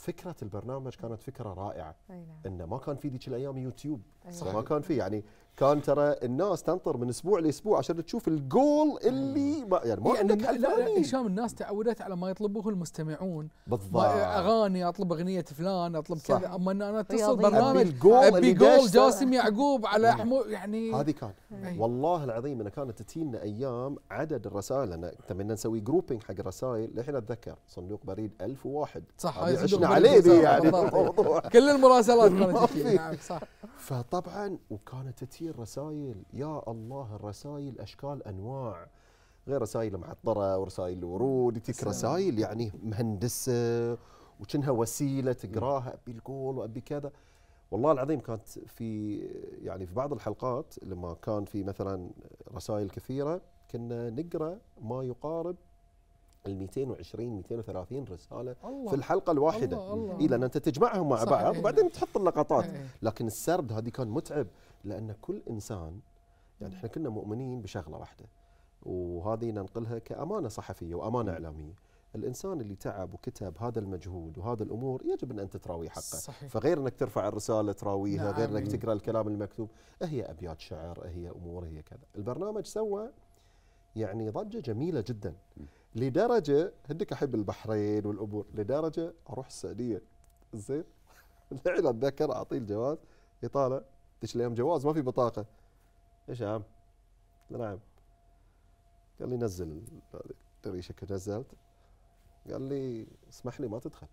Speaker 4: فكره البرنامج كانت فكره رائعه أي نعم. انه ما كان في ذيك الايام يوتيوب أي ما نعم. كان في يعني كان ترى الناس تنطر من اسبوع لاسبوع عشان تشوف
Speaker 1: الجول اللي ما يعني ما يعني عندك لا, لا هشام الناس تعودت على ما يطلبوه المستمعون بالضبط اغاني اطلب اغنيه فلان اطلب كذا اما ان انا اتصل برنامج ابي جول, جاسم يعقوب على حمو يعني هذه كان
Speaker 4: والله العظيم انا كانت تجينا ايام عدد الرسائل انا تمنا نسوي جروبينج حق الرسائل للحين اتذكر صندوق بريد 1001 صح عشنا عليه دي يعني الموضوع كل المراسلات كانت نعم صح فطبعا وكانت تثير رسائل يا الله الرسائل اشكال انواع غير رسائل معطره ورسائل ورود تلك رسائل يعني مهندسه وكأنها وسيله تقراها ابي الجول وابي كذا والله العظيم كانت في يعني في بعض الحلقات لما كان في مثلا رسائل كثيره كنا نقرا ما يقارب ال 220 230 رساله الله في الحلقه الواحده الله الله إيه لان انت تجمعهم مع بعض وبعدين تحط اللقطات إيه لكن السرد هذه كان متعب لان كل انسان يعني احنا كنا مؤمنين بشغله واحده وهذه ننقلها كامانه صحفيه وامانه اعلاميه الانسان اللي تعب وكتب هذا المجهود وهذا الامور يجب ان انت تراوي حقه صحيح. فغير انك ترفع الرساله تراويها نعم. غير انك تقرا الكلام المكتوب هي ابيات شعر هي امور هي كذا البرنامج سوى يعني ضجه جميله جدا لدرجه هديك احب البحرين والامور لدرجه اروح السعوديه زين فعلا اتذكر اعطيه الجواز يطالع دش اليوم جواز ما في بطاقه ايش عام؟ نعم قال لي نزل تدري نزلت قال لي اسمح لي ما تدخل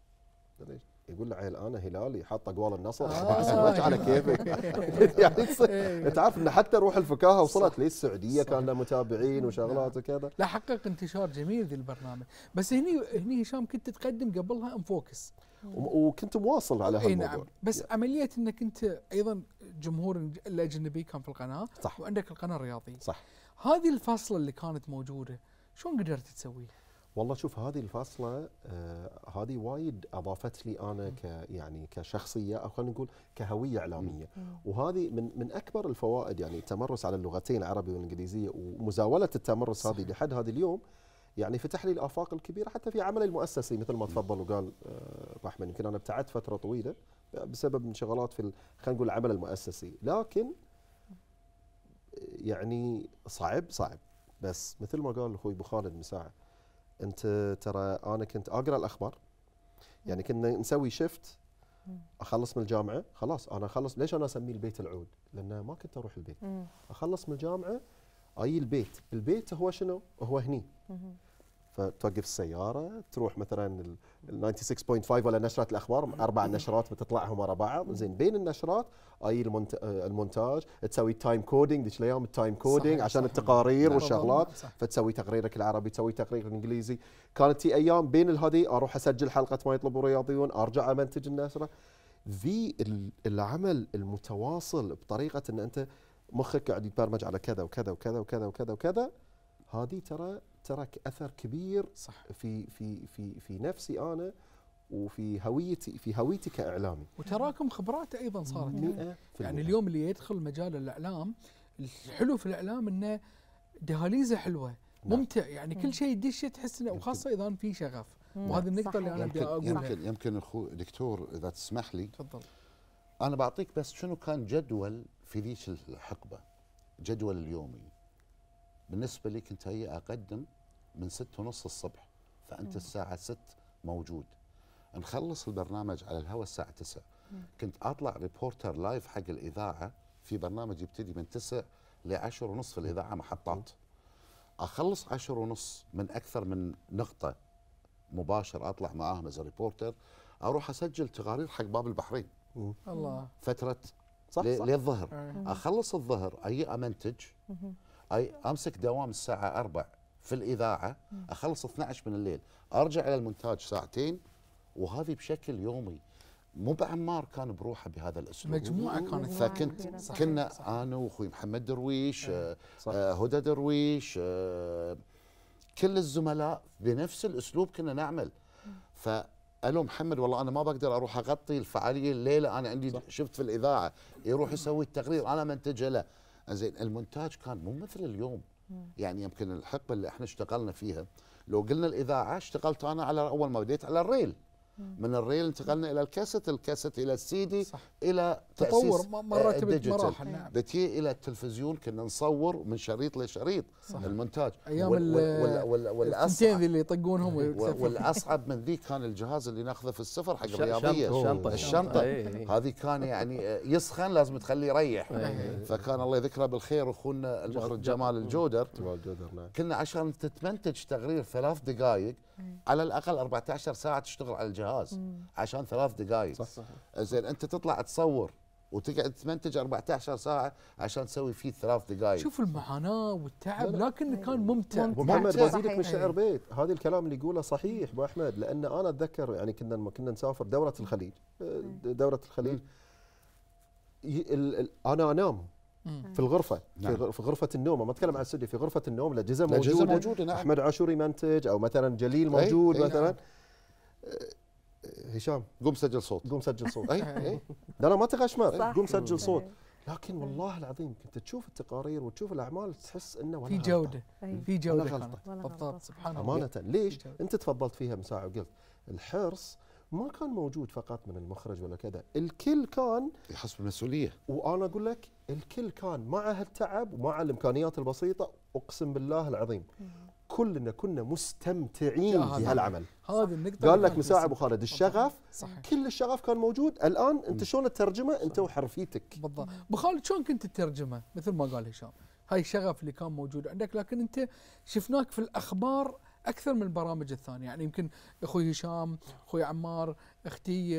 Speaker 4: قال ليش؟ يقول له عيل انا هلالي حاط اقوال النصر آه على كيفك يعني انت إيه. ان حتى روح الفكاهه وصلت للسعوديه كان لها متابعين
Speaker 1: وشغلات نعم. وكذا لا حقق انتشار جميل ذي البرنامج بس هني هني هشام كنت تقدم قبلها ام فوكس وكنت مواصل على نعم. هالموضوع نعم بس يعني. عمليه انك انت ايضا جمهور الاجنبي كان في القناه صح وعندك القناه الرياضيه صح هذه الفاصله اللي كانت موجوده شلون قدرت تسويها؟
Speaker 4: والله شوف هذه الفاصلة آه هذه وايد أضافت لي أنا ك يعني كشخصية أو خلينا نقول كهوية إعلامية وهذه من من أكبر الفوائد يعني التمرس على اللغتين العربي والإنجليزية ومزاولة التمرس هذه لحد هذا اليوم يعني فتح لي الآفاق الكبيرة حتى في عملي المؤسسي مثل ما تفضل وقال آه رحمن يمكن أنا ابتعدت فترة طويلة بسبب انشغالات في خلينا نقول العمل المؤسسي لكن يعني صعب صعب بس مثل ما قال اخوي ابو خالد مساعد انت ترى انا كنت اقرا الاخبار يعني كنا نسوي شيفت اخلص من الجامعه خلاص انا اخلص ليش انا اسميه البيت العود؟ لان ما كنت اروح البيت اخلص من الجامعه اي البيت، البيت هو شنو؟ هو هني فتوقف السياره تروح مثلا ال 96.5 ولا نشره الاخبار اربع نشرات بتطلعهم ورا بعض زين بين النشرات اي آه، المونتاج تسوي تايم كودينج ذيك الايام التايم كودينج عشان صحيح التقارير والشغلات فتسوي تقريرك العربي تسوي تقريرك الانجليزي كانت في ايام بين الهذي اروح اسجل حلقه ما يطلبوا رياضيون ارجع امنتج النشره في العمل المتواصل بطريقه ان انت مخك قاعد يتبرمج على كذا وكذا وكذا وكذا وكذا وكذا هذه ترى ترك اثر كبير صح في في في في نفسي انا وفي هويتي في هويتي كاعلامي
Speaker 1: وتراكم خبرات ايضا صارت يعني, يعني اليوم اللي يدخل مجال الاعلام الحلو في الاعلام انه دهاليزه حلوه نعم. ممتع يعني كل شيء يدش تحس انه وخاصه اذا في شغف وهذه النقطه اللي انا بدي اقولها يمكن
Speaker 3: يمكن اخو دكتور اذا تسمح لي تفضل انا بعطيك بس شنو كان جدول في ذيك الحقبه جدول اليومي بالنسبه لي كنت هي اقدم من ستة ونص الصبح فأنت الساعة ست موجود نخلص البرنامج على الهواء الساعة تسعة كنت أطلع ريبورتر لايف حق الإذاعة في برنامج يبتدي من 9 ل ونص في الإذاعة محطات أخلص عشر ونص من أكثر من نقطة مباشر أطلع معاهم از ريبورتر أروح أسجل تقارير حق باب البحرين الله فترة صح صح للظهر أخلص الظهر أي أمنتج أي أمسك دوام الساعة أربع في الاذاعه اخلص 12 من الليل ارجع الى المونتاج ساعتين وهذه بشكل يومي مو بعمار كان بروحه بهذا الاسلوب مجموعه كانت فكنت صحيح كنا صحيح انا واخوي محمد درويش إيه، آه،, آه هدى درويش آه كل الزملاء بنفس الاسلوب كنا نعمل فالو محمد والله انا ما بقدر اروح اغطي الفعاليه الليله انا عندي صح. شفت في الاذاعه يروح يسوي التقرير انا منتجه له زين المونتاج كان مو مثل اليوم يعني يمكن الحقبه اللي احنا اشتغلنا فيها لو قلنا الاذاعه اشتغلت انا على اول ما بديت على الريل من الريل انتقلنا الى الكاسيت الكاسيت الى السي دي صح. الى تطور مرات مراحل نعم الى التلفزيون كنا نصور من شريط لشريط صح. المونتاج ايام وال وال وال والاصعب
Speaker 1: اللي يطقونهم
Speaker 3: والاصعب من ذي كان الجهاز اللي ناخذه في السفر حق الرياضيه الشنطه الشنطه هذه كان يعني يسخن لازم تخليه يريح فكان الله يذكره بالخير اخونا المخرج جمال الجودر نعم. كنا عشان تتمنتج تقرير ثلاث دقائق على الاقل 14 ساعه تشتغل على الجهاز مم. عشان ثلاث دقائق صح صح زين انت تطلع تصور وتقعد تمنتج 14 ساعه عشان تسوي فيه ثلاث دقائق شوف
Speaker 1: المعاناه والتعب لكن كان ممتع محمد بزيدك من شعر
Speaker 4: بيت هذا الكلام اللي يقوله صحيح ابو احمد لان انا اتذكر يعني كنا لما كنا نسافر دوره الخليج دوره الخليج انا انام في الغرفه نعم. في غرفه النوم ما اتكلم عن السعوديه في غرفه النوم الاجهزه موجوده الاجهزه موجوده نعم. احمد عاشوري منتج او مثلا جليل موجود أي. أي مثلا نعم. آه، هشام قوم سجل صوت قوم سجل صوت اي لا انا ما تغشمر قوم سجل صوت لكن والله العظيم كنت تشوف التقارير وتشوف الاعمال تحس انه ولا في جوده في جوده غلطه بالضبط
Speaker 1: سبحان الله امانه
Speaker 4: ليش انت تفضلت فيها من ساعه وقلت الحرص ما كان موجود فقط من المخرج ولا كذا الكل كان يحس بالمسؤوليه وانا اقول لك الكل كان مع هالتعب ومع الامكانيات البسيطه اقسم بالله العظيم كلنا كنا مستمتعين بهالعمل هذه
Speaker 3: النقطه قال لك مساعد
Speaker 4: ابو خالد الشغف صحيح. كل الشغف كان موجود الان انت شلون تترجمه انت وحرفيتك
Speaker 1: بالضبط ابو خالد شلون كنت تترجمه مثل ما قال هشام هاي الشغف اللي كان موجود عندك لكن انت شفناك في الاخبار اكثر من البرامج الثانيه يعني يمكن اخوي هشام اخوي عمار اختي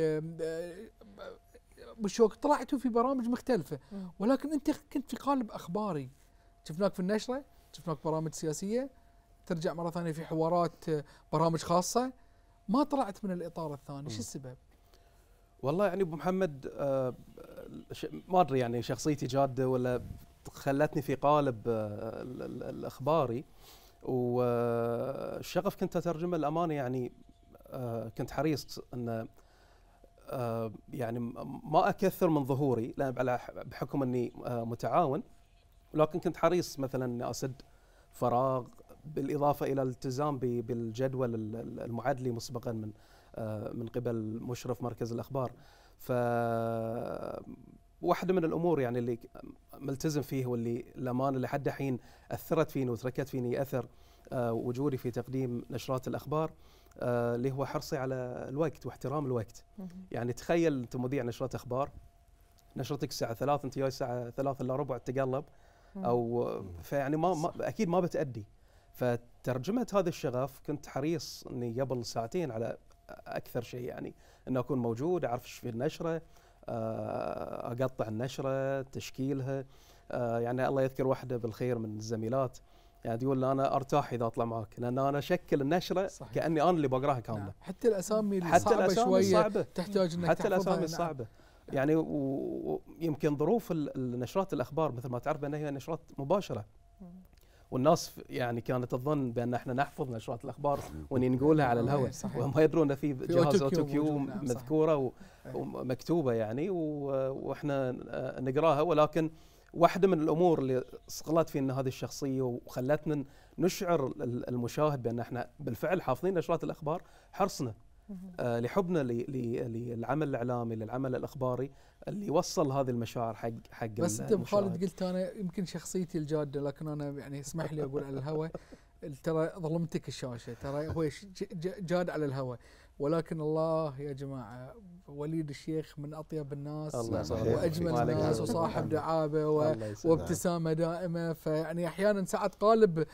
Speaker 1: بشوك طلعتوا في برامج مختلفه ولكن انت كنت في قالب اخباري شفناك في النشره شفناك برامج سياسيه ترجع مره ثانيه في حوارات برامج خاصه ما طلعت من الاطار الثاني شو السبب
Speaker 5: والله يعني ابو محمد آه ما ادري يعني شخصيتي جاده ولا خلتني في قالب آه الاخباري والشغف كنت اترجمه الامانه يعني آه، كنت حريص ان آه، يعني ما اكثر من ظهوري لان بحكم اني آه، متعاون ولكن كنت حريص مثلا اني اسد فراغ بالاضافه الى الالتزام بالجدول المعد لي مسبقا من من قبل مشرف مركز الاخبار ف واحده من الامور يعني اللي ملتزم فيه واللي للامانه لحد حين اثرت فيني وتركت فيني اثر آه، وجودي في تقديم نشرات الاخبار آه، اللي هو حرصي على الوقت واحترام الوقت يعني تخيل انت مذيع نشرات اخبار نشرتك الساعه 3 انت جاي الساعه 3 الا ربع تقلب او فيعني ما, ما اكيد ما بتادي فترجمه هذا الشغف كنت حريص اني قبل ساعتين على اكثر شيء يعني انه اكون موجود اعرف ايش في النشره آه، اقطع النشره تشكيلها آه، يعني الله يذكر واحده بالخير من الزميلات يعني تقول انا ارتاح اذا اطلع معك لان انا اشكل النشره صحيح. كاني انا اللي بقراها كامله نعم.
Speaker 1: حتى الاسامي الصعبه حتى
Speaker 5: الأسامي شويه الصعبة. تحتاج انك حتى الاسامي الصعبه نعم. يعني ويمكن ظروف نشرات الاخبار مثل ما تعرف انها هي نشرات مباشره والناس يعني كانت تظن بان احنا نحفظ نشرات الاخبار وان على الهواء وهم يدرون في جهاز اوتو كيو نعم، مذكوره ومكتوبه يعني واحنا نقراها ولكن واحدة من الأمور اللي صقلت فينا هذه الشخصية وخلتنا نشعر المشاهد بأن احنا بالفعل حافظين نشرات الأخبار حرصنا آه، لحبنا للعمل الاعلامي للعمل الاخباري اللي وصل هذه المشاعر حق حق بس انت خالد
Speaker 1: قلت انا يمكن شخصيتي الجاده لكن انا يعني اسمح لي اقول على الهواء ترى ظلمتك الشاشه ترى هو جاد على الهواء ولكن الله يا جماعه وليد الشيخ من اطيب الناس الله واجمل الناس وصاحب دعابه و... وابتسامه دائمه فيعني احيانا ساعات قالب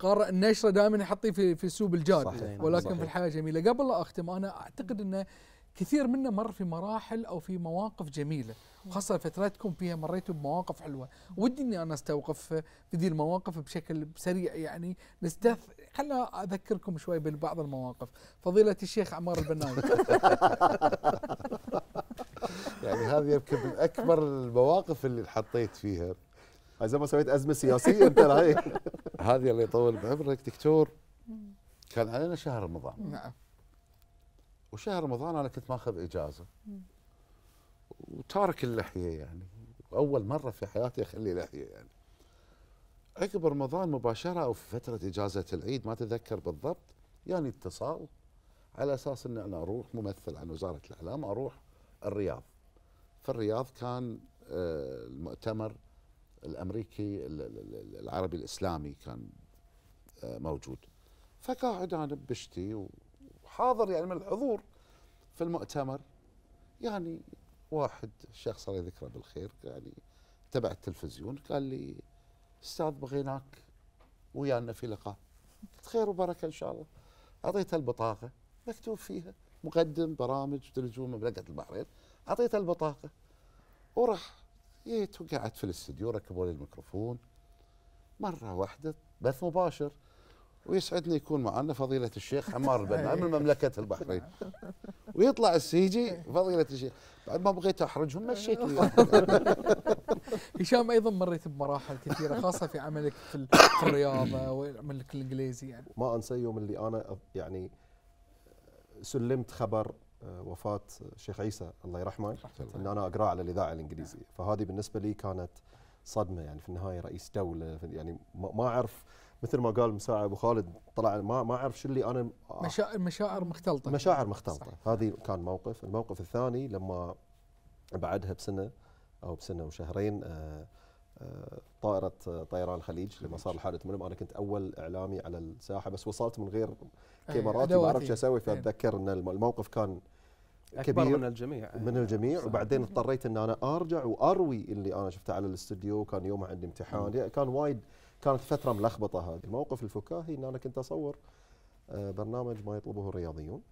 Speaker 1: قارئ النشره دائما يحطيه في في سوب الجاد صحيح. ولكن صحيح. في الحياه جميله قبل لا اختم انا اعتقد انه كثير منا مر في مراحل او في مواقف جميله خاصه فترتكم فيها مريتوا بمواقف حلوه ودي اني انا استوقف في ذي المواقف بشكل سريع يعني نستث خلنا اذكركم شوي ببعض المواقف فضيله الشيخ عمار البناوي
Speaker 3: يعني هذه يمكن من اكبر المواقف اللي حطيت فيها زي ما سويت ازمه سياسيه انت هذه اللي يطول بعمرك دكتور كان علينا شهر رمضان نعم وشهر رمضان انا كنت ماخذ اجازه وتارك اللحيه يعني اول مره في حياتي اخلي لحيه يعني عقب رمضان مباشره او في فتره اجازه العيد ما تذكر بالضبط يعني اتصال على اساس ان انا اروح ممثل عن وزاره الاعلام اروح الرياض في الرياض كان آه، المؤتمر الامريكي العربي الاسلامي كان آه، موجود فقاعد انا بشتي وحاضر يعني من الحضور في المؤتمر يعني واحد شخص الله يذكره بالخير يعني تبع التلفزيون قال لي استاذ بغيناك ويانا في لقاء قلت خير وبركه ان شاء الله اعطيته البطاقه مكتوب فيها مقدم برامج تلفزيون مملكه البحرين اعطيته البطاقه وراح جيت وقعدت في الاستديو ركبوا لي الميكروفون مره واحده بث مباشر ويسعدني يكون معنا فضيلة الشيخ عمار البنا من مملكة البحرين ويطلع السيجي فضيلة الشيخ بعد ما بغيت احرجهم
Speaker 2: مشيت أيوة.
Speaker 1: هشام ايضا مريت بمراحل كثيرة خاصة في عملك في الرياضة وعملك الانجليزي يعني
Speaker 4: ما انسى يوم اللي انا يعني سلمت خبر آه، وفاة الشيخ عيسى الله يرحمه ان انا اقراه على الاذاعة الانجليزية فهذه بالنسبة لي كانت صدمة يعني في النهاية رئيس دولة يعني ما اعرف مثل ما قال مساعي ابو خالد طلع ما ما اعرف شو اللي انا آه. مشاعر مشاعر مختلطه مشاعر مختلطه هذه كان موقف الموقف الثاني لما بعدها بسنه او بسنه وشهرين آه، آه، طائره طيران الخليج لما صار الحادث منهم انا كنت اول اعلامي على الساحه بس وصلت من غير إيه، كاميرات ما اعرف شو اسوي إيه. فاتذكر ان الموقف كان كبير من الجميع من الجميع صح. وبعدين اضطريت ان انا ارجع واروي اللي انا شفته على الاستوديو كان يومها عندي امتحان كان وايد كانت فتره ملخبطه هذه الموقف الفكاهي ان انا كنت اصور آه، برنامج ما يطلبه الرياضيون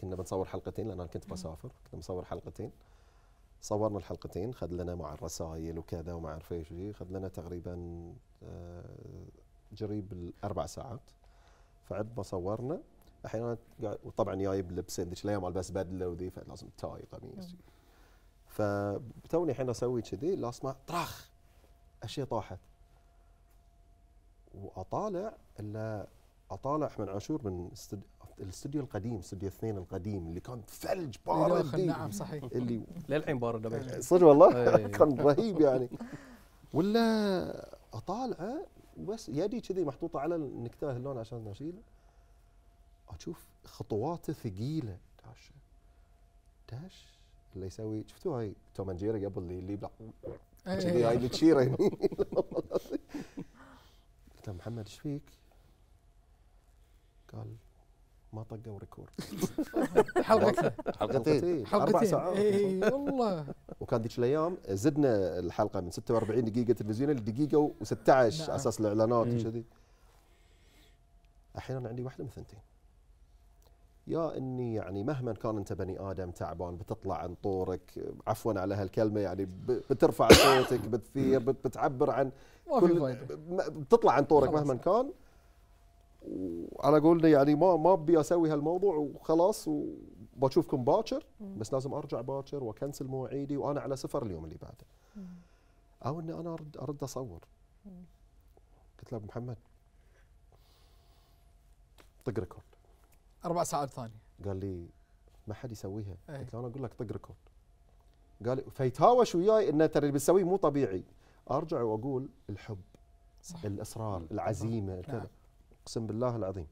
Speaker 4: كنا بنصور حلقتين لان انا كنت بسافر كنت مصور حلقتين صورنا الحلقتين خذ لنا مع الرسائل وكذا وما اعرف ايش خذ لنا تقريبا جريب آه، الاربع ساعات فعد ما صورنا احيانا قاعد وطبعا جايب لبس ذيك الايام البس بدله وذي فلازم تاي قميص فتوني الحين اسوي كذي لا اسمع طرخ اشياء طاحت واطالع الا اطالع احمد عاشور من الاستوديو القديم استوديو اثنين القديم اللي كان
Speaker 5: ثلج بارد نعم صحيح اللي للحين بارد صدق والله إيه. كان رهيب يعني
Speaker 4: ولا اطالعه بس يدي كذي محطوطه على النكتاه اللون عشان اشيله اشوف
Speaker 3: خطواته
Speaker 4: ثقيله داش داش اللي يسوي شفتوا هاي توم جيري قبل اللي اللي إيه. هاي اللي تشيره قلت له محمد ايش فيك؟ قال ما طقوا ريكورد
Speaker 1: حلقتين
Speaker 4: حلقتين اربع ساعات اي إيه،
Speaker 3: إيه، والله
Speaker 4: وكان ذيك الايام زدنا الحلقه من 46 دقيقه تلفزيون لدقيقه و16 نعم. على اساس الاعلانات إيه. وكذي الحين انا عندي واحده من ثنتين يا اني يعني مهما كان انت بني ادم تعبان بتطلع عن طورك عفوا على هالكلمه يعني بترفع صوتك بتثير بتعبر عن ما كل في فايده بتطلع عن طورك مهما كان وعلى قولنا يعني ما ما ابي اسوي هالموضوع وخلاص وبشوفكم باكر بس لازم ارجع باكر واكنسل مواعيدي وانا على سفر اليوم اللي بعده او اني انا ارد ارد اصور قلت له ابو محمد طق ريكورد
Speaker 1: اربع ساعات ثانيه
Speaker 4: قال لي ما حد يسويها إيه. قلت له انا اقول لك طق ريكورد قال فيتهاوش وياي انه ترى اللي بتسويه مو طبيعي ارجع واقول الحب صح. الاصرار العزيمه نعم. كذا نعم. اقسم بالله العظيم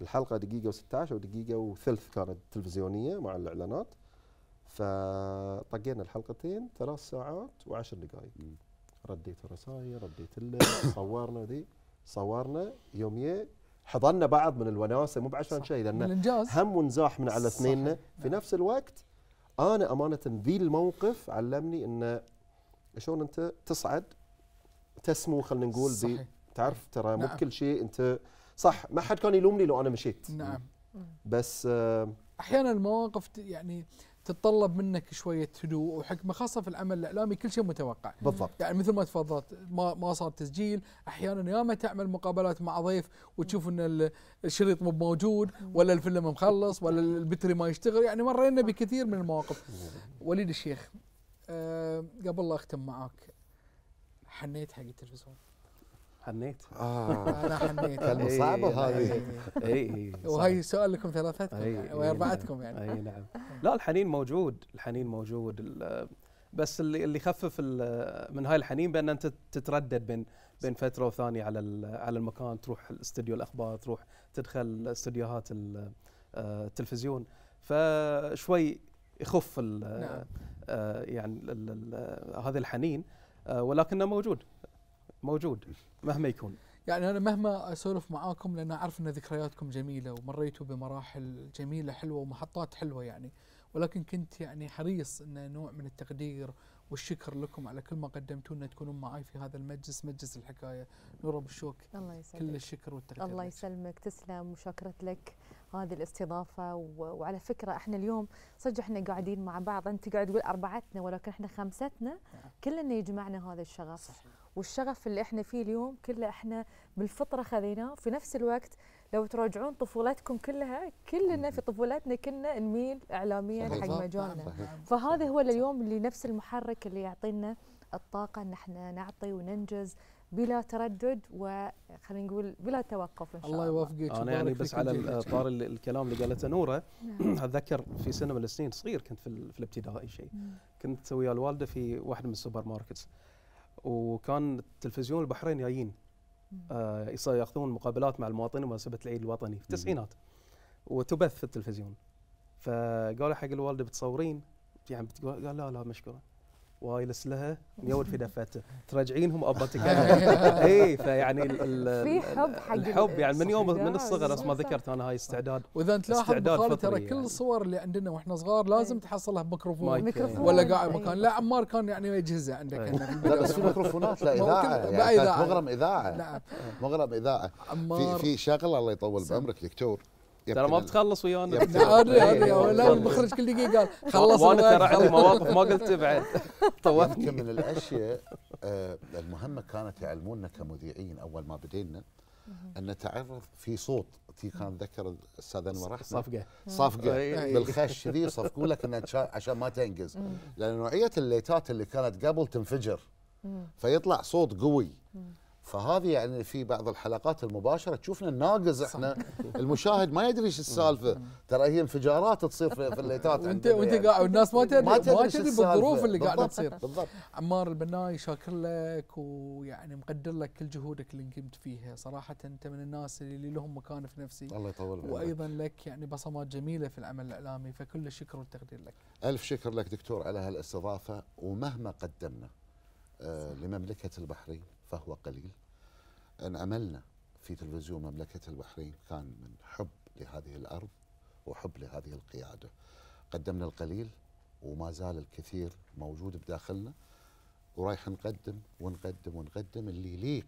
Speaker 4: الحلقه دقيقه و16 او دقيقه وثلث كانت تلفزيونيه مع الاعلانات فطقينا الحلقتين ثلاث ساعات وعشر دقائق رديت الرسائل رديت له صورنا ذي صورنا يومين حضنا بعض من الوناسه مو بعشان شيء لان هم ونزاح من على اثنيننا في نعم. نفس الوقت انا امانه ذي الموقف علمني انه شلون انت تصعد تسمو خلينا نقول صحيح. تعرف ترى مو نعم. بكل شيء انت صح ما حد كان يلومني لو انا مشيت نعم بس آه،
Speaker 1: احيانا المواقف يعني تتطلب منك شويه هدوء وحكمه خاصه في العمل الاعلامي كل شيء متوقع بالضبط يعني مثل ما تفضلت ما ما صار تسجيل احيانا يا ما تعمل مقابلات مع ضيف وتشوف ان الشريط مو موجود ولا الفيلم مخلص ولا البتري ما يشتغل يعني مرينا بكثير من المواقف وليد الشيخ أه قبل لا اختم معاك حنيت حق التلفزيون حنيت اه انا حنيت كلمه إيه، صعبه إيه، هذه اي اي إيه، وهي سؤال لكم ثلاثتكم يعني واربعتكم نعم. يعني اي نعم
Speaker 5: لا الحنين موجود الحنين موجود بس اللي اللي يخفف من هاي الحنين بان انت تتردد بين بين فتره وثانيه على على المكان تروح استديو الاخبار تروح تدخل استديوهات آه، التلفزيون فشوي يخف نعم. آه، يعني هذا الحنين آه، ولكنه موجود موجود مهما يكون يعني انا
Speaker 1: مهما اسولف معاكم لان اعرف ان ذكرياتكم جميله ومريتوا بمراحل جميله حلوه ومحطات حلوه يعني ولكن كنت يعني حريص ان نوع من التقدير والشكر لكم على كل ما قدمتوا لنا تكونون معي في هذا المجلس مجلس الحكايه نور ابو الشوك
Speaker 2: الله يسلمك كل الشكر والتقدير الله يسلمك تسلم وشكرت لك هذه الاستضافه وعلى فكره احنا اليوم صدق احنا قاعدين مع بعض انت قاعد تقول اربعتنا ولكن احنا خمستنا نعم. كلنا يجمعنا هذا الشغف صحيح. والشغف اللي احنا فيه اليوم كله احنا بالفطره خذيناه في نفس الوقت لو تراجعون طفولتكم كلها كلنا في طفولتنا كنا نميل اعلاميا حق مجالنا نعم. فهذا هو اليوم اللي نفس المحرك اللي يعطينا الطاقه ان احنا نعطي وننجز بلا تردد وخلينا نقول بلا توقف ان شاء الله
Speaker 5: الله يوفقك انا يعني بس على طار الكلام اللي قالته نوره نعم. اتذكر في سنه من السنين صغير كنت في, في الابتدائي شيء كنت ويا الوالده في واحد من السوبر ماركتس وكان التلفزيون البحرين جايين آه ياخذون مقابلات مع المواطنين بمناسبه العيد الوطني في التسعينات وتبث في التلفزيون فقالوا حق الوالده بتصورين يعني بتقول قال لا لا مشكوره وايلس لها يول في دفته ترجعينهم ابطك اي فيعني في حب حق الحب يعني من يوم من الصغر بس ما ذكرت انا هاي استعداد واذا تلاحظ بخالي ترى كل
Speaker 1: الصور يعني. اللي عندنا واحنا صغار إيه. لازم تحصلها بميكروفون ولا قاعد إيه. مكان لا عمار كان يعني اجهزه عندك
Speaker 3: إيه. لا بس في ميكروفونات لا اذاعه يعني مغرم اذاعه مغرم اذاعه نعم. في في شغله الله يطول بعمرك دكتور ترى ما بتخلص ويانا ادري ادري إيه، لا المخرج كل دقيقه قال خلص وانا ترى عندي مواقف ما قلت بعد طولت من الاشياء آه، المهمه كانت يعلمونا كمذيعين اول ما بدينا ان نتعرض في صوت تي كان ذكر الاستاذ انور احمد صفقه صفقه بالخش ذي يصفقوا لك عشان ما تنقز لان نوعيه الليتات اللي كانت قبل تنفجر فيطلع صوت قوي فهذه يعني في بعض الحلقات المباشره تشوفنا الناقز احنا المشاهد ما يدري ايش السالفه ترى هي انفجارات تصير في الليتات وانت وانت يعني. قاعد والناس ما تدري ما تدري بالظروف اللي قاعده تصير بالضبط
Speaker 1: عمار البناي شاكر لك ويعني مقدر لك كل جهودك اللي قمت فيها صراحه انت من الناس اللي لهم مكان في نفسي الله يطول بعمرك وايضا لك يعني بصمات جميله في العمل الاعلامي فكل الشكر والتقدير لك
Speaker 3: الف شكر لك دكتور على هالاستضافه ومهما قدمنا آه لمملكه البحرين فهو قليل ان عملنا في تلفزيون مملكة البحرين كان من حب لهذه الأرض وحب لهذه القيادة قدمنا القليل وما زال الكثير موجود بداخلنا ورايح نقدم ونقدم ونقدم اللي يليق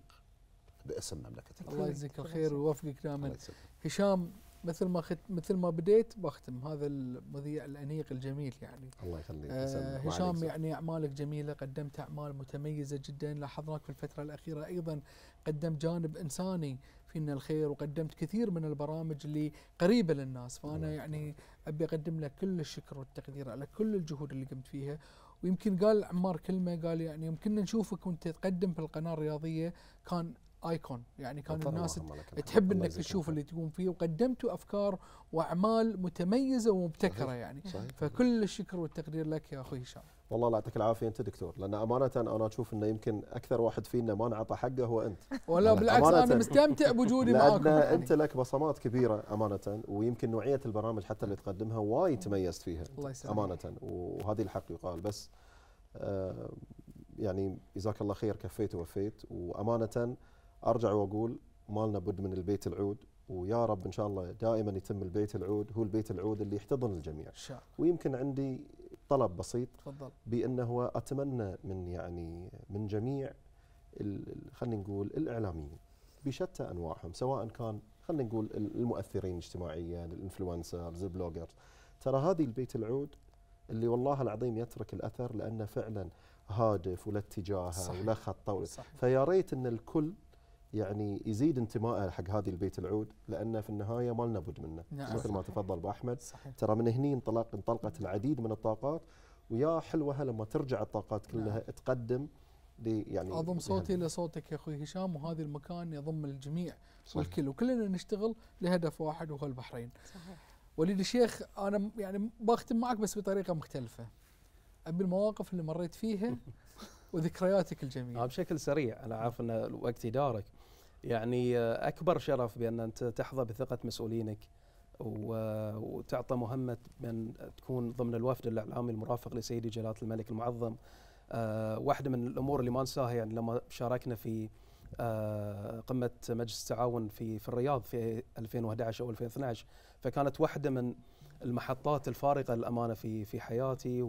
Speaker 3: باسم مملكة البحرين الله يجزيك
Speaker 1: الخير ويوفقك دائما هشام مثل ما خت... مثل ما بديت بختم هذا المذيع الانيق الجميل يعني الله يخليك آه هشام يعني اعمالك جميله قدمت اعمال متميزه جدا لاحظناك في الفتره الاخيره ايضا قدمت جانب انساني فينا الخير وقدمت كثير من البرامج اللي قريبه للناس فانا يعني ابي اقدم لك كل الشكر والتقدير على كل الجهود اللي قمت فيها ويمكن قال عمار كلمه قال يعني يمكننا نشوفك وانت تقدم في القناه الرياضيه كان ايكون يعني كان الناس تحب انك تشوف اللي تقوم فيه وقدمتوا افكار واعمال متميزه ومبتكره صحيح يعني صحيح فكل الشكر والتقدير لك يا اخوي هشام
Speaker 4: والله الله يعطيك العافيه انت دكتور لان امانه انا اشوف انه يمكن اكثر واحد فينا ما انعطى حقه هو انت ولا بالعكس انا مستمتع بوجودي معاكم يعني. انت لك بصمات كبيره امانه ويمكن نوعيه البرامج حتى اللي تقدمها وايد تميزت فيها الله امانه وهذه الحق يقال بس آه يعني جزاك الله خير كفيت ووفيت وامانه ارجع واقول ما لنا بد من البيت العود ويا رب ان شاء الله دائما يتم البيت العود هو البيت العود اللي يحتضن الجميع ان شاء الله ويمكن عندي طلب بسيط تفضل بانه اتمنى من يعني من جميع خلينا نقول الاعلاميين بشتى انواعهم سواء كان خلينا نقول المؤثرين اجتماعيا الانفلونسرز البلوجرز ترى هذه البيت العود اللي والله العظيم يترك الاثر لانه فعلا هادف ولا اتجاهه ولا خطه فيا ريت ان الكل يعني يزيد انتمائه حق هذه البيت العود لانه في النهايه ما لنا بد منه نعم. مثل ما تفضل ابو احمد صحيح. ترى من هني انطلق انطلقت العديد من الطاقات ويا حلوها لما ترجع الطاقات نعم. كلها نعم. تقدم يعني اضم صوتي
Speaker 1: لصوتك يا اخوي هشام وهذا المكان يضم الجميع صحيح. والكل وكلنا نشتغل لهدف واحد وهو البحرين صحيح وليد الشيخ انا يعني بختم معك بس بطريقه مختلفه ابي المواقف اللي مريت فيها
Speaker 5: وذكرياتك الجميله آه، بشكل سريع انا عارف ان الوقت يدارك يعني آه، اكبر شرف بان انت تحظى بثقه مسؤولينك وتعطى مهمه بان تكون ضمن الوفد الاعلامي المرافق لسيدي جلاله الملك المعظم آه، واحده من الامور اللي ما انساها يعني لما شاركنا في آه، قمه مجلس التعاون في في الرياض في 2011 او 2012 فكانت واحده من المحطات الفارقه للامانه في في حياتي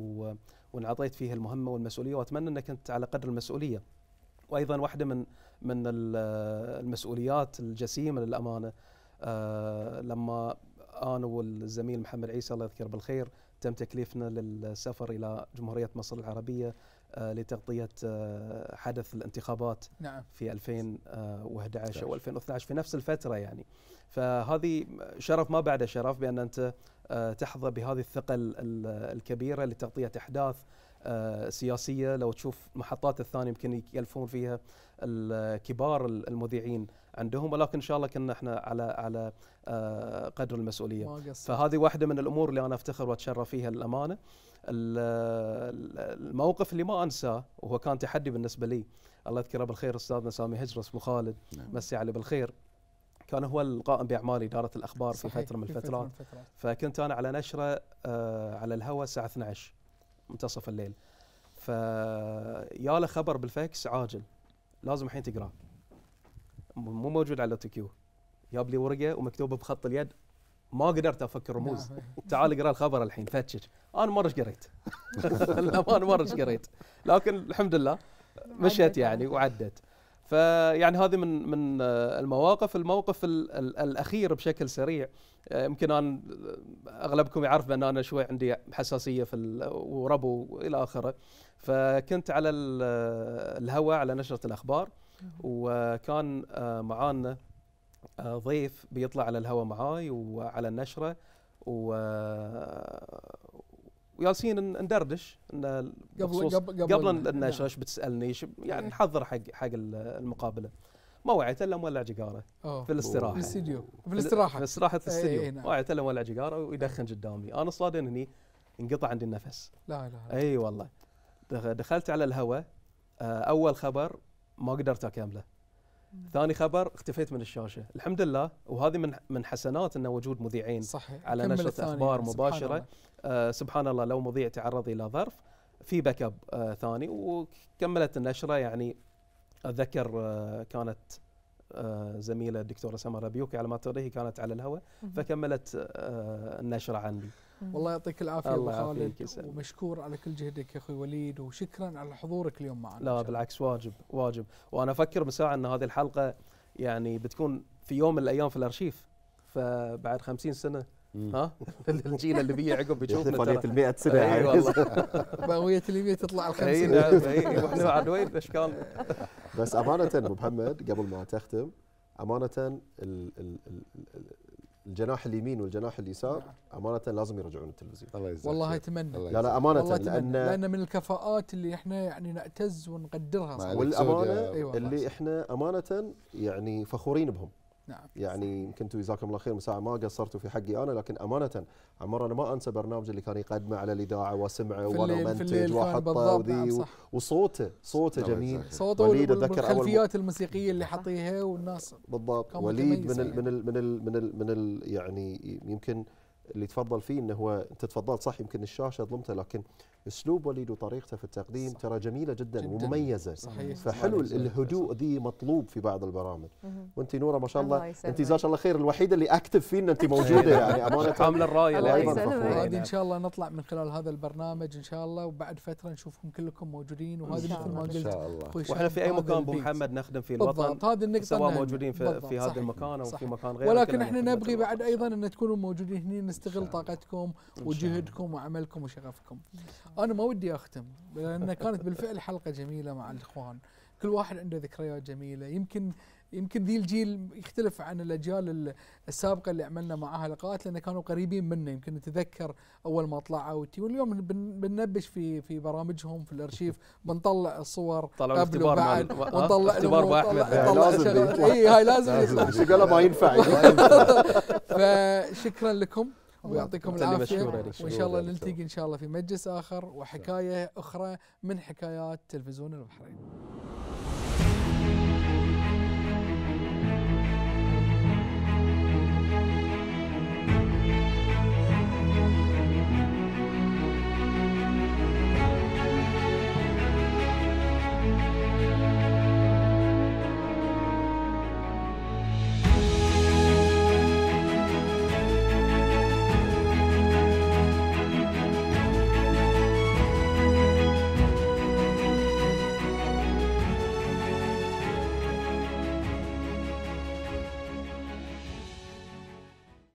Speaker 5: وانعطيت فيها المهمه والمسؤوليه واتمنى انك انت على قدر المسؤوليه وايضا واحده من من المسؤوليات الجسيمه للامانه آه، لما انا والزميل محمد عيسى الله يذكره بالخير تم تكليفنا للسفر الى جمهوريه مصر العربيه آه، لتغطيه آه، حدث الانتخابات نعم. في 2011 او 2012 في نفس الفتره يعني فهذه شرف ما بعده شرف بان انت تحظى بهذه الثقل الكبيره لتغطيه احداث آه، سياسيه لو تشوف محطات الثانيه يمكن يلفون فيها الكبار المذيعين عندهم ولكن ان شاء الله كنا احنا على على آه، قدر المسؤوليه فهذه واحده من الامور اللي انا افتخر واتشرف فيها الامانه الموقف اللي ما انساه وهو كان تحدي بالنسبه لي الله يذكره بالخير استاذنا سامي هجرس ابو خالد نعم. مسي عليه بالخير كان هو القائم باعمال اداره الاخبار صحيح. في فتره من الفترات فكنت انا على نشره آه، على الهواء الساعه 12 منتصف الليل فيا له خبر بالفاكس عاجل لازم الحين تقراه مو موجود على كيو جاب لي ورقه ومكتوبه بخط اليد ما قدرت افكر رموز نعم. تعال اقرا الخبر الحين فتشك انا مره ايش قريت ما مره ايش قريت لكن الحمد لله مشيت يعني وعدت فيعني هذه من من آه، المواقف، الموقف الاخير بشكل سريع آه، يمكن انا اغلبكم يعرف بان انا شوي عندي حساسيه في وربو الى اخره. فكنت على آه، الهواء على نشره الاخبار وكان معانا ضيف بيطلع على الهواء معاي وعلى النشره و وجالسين ندردش قبل قبل قبل ان ايش نعم. بتسالني إيه. يعني نحضر حق حق المقابله ما وعيت الا مولع جيجاره في الاستراحه في الاستديو في الاستراحه في استراحه إيه، الاستديو إيه، نعم. ما وعيت الا مولع جيجاره ويدخن قدامي انا صادن هني انقطع عندي النفس لا لا اي والله دخلت على الهواء آه، اول خبر ما قدرت اكمله ثاني خبر اختفيت من الشاشه الحمد لله وهذه من من حسنات ان وجود مذيعين صحيح. على نشره اخبار مباشره سبحان الله. آه سبحان الله لو مذيع تعرض الى ظرف في باك اب آه ثاني وكملت النشره يعني اتذكر آه كانت آه زميله الدكتوره سمر بيوكي على ما تريه كانت على الهواء فكملت آه النشره عني والله يعطيك العافيه ابو خالد
Speaker 1: ومشكور على كل جهدك يا اخوي وليد وشكرا على حضورك اليوم
Speaker 5: معنا لا بالعكس واجب واجب وانا افكر بساعه ان هذه الحلقه يعني بتكون في يوم من الايام في الارشيف فبعد خمسين سنه ها الجيل اللي بيه عقب بيشوف فعالية ال 100 سنة اي والله
Speaker 1: باوية ال 100 تطلع ال 50 اي نعم اي واحنا بعد وين
Speaker 5: اشكال بس امانة
Speaker 4: ابو محمد قبل ما تختم امانة ال ال ال الجناح اليمين والجناح اليسار نعم. امانه لازم يرجعون التلفزيون الله يجزاك والله اتمنى لا لا امانه والله لان لان
Speaker 1: من الكفاءات اللي احنا يعني نعتز ونقدرها والامانه أيوة، اللي
Speaker 4: احنا امانه يعني فخورين بهم نعم يعني يمكن انتم جزاكم الله خير من ساعه ما قصرتوا في حقي انا لكن امانه عمر انا ما انسى برنامج اللي كان يقدمه على الاذاعه واسمعه وانا منتج واحطه وذي نعم، وصوته صوته جميل صوته وليد اتذكر الخلفيات
Speaker 1: الموسيقيه اللي نعم. حطيها والناس بالضبط وليد من
Speaker 4: من ال من من من يعني يمكن اللي تفضل فيه انه هو انت تفضلت صح يمكن الشاشه ظلمته لكن اسلوب وليد وطريقته في التقديم صح. ترى جميله جدا, جداً ومميزه صحيح. فحلو صحيح. الهدوء ذي مطلوب في بعض البرامج وانت نوره ما شاء الله انت جزاك الله خير الوحيده اللي اكتف فينا انت موجوده يعني امانه كامله الرايه هذه
Speaker 1: ان شاء الله نطلع من خلال هذا البرنامج ان شاء الله وبعد فتره نشوفكم كلكم موجودين وهذا مثل ما قلت واحنا في اي مكان ابو محمد نخدم فيه الوطن هذه النقطه سواء موجودين في, في هذا
Speaker 5: المكان او في مكان غير ولكن احنا نبغي
Speaker 1: بعد ايضا ان تكونوا موجودين هنا نستغل طاقتكم وجهدكم وعملكم وشغفكم انا ما ودي اختم لان كانت بالفعل حلقه جميله مع الاخوان كل واحد عنده ذكريات جميله يمكن يمكن ذي الجيل يختلف عن الاجيال السابقه اللي عملنا معاها لقاءات لان كانوا قريبين منا يمكن نتذكر اول ما طلعوا واليوم بننبش في في برامجهم في الارشيف بنطلع الصور طلعوا قبل وبعد ونطلع اختبار مع احمد لازم اي هاي لازم يطلع شقله ما ينفع فشكرا لكم ويعطيكم العافيه وان شاء الله نلتقي ان شاء الله في مجلس اخر وحكايه اخرى من حكايات تلفزيون البحرين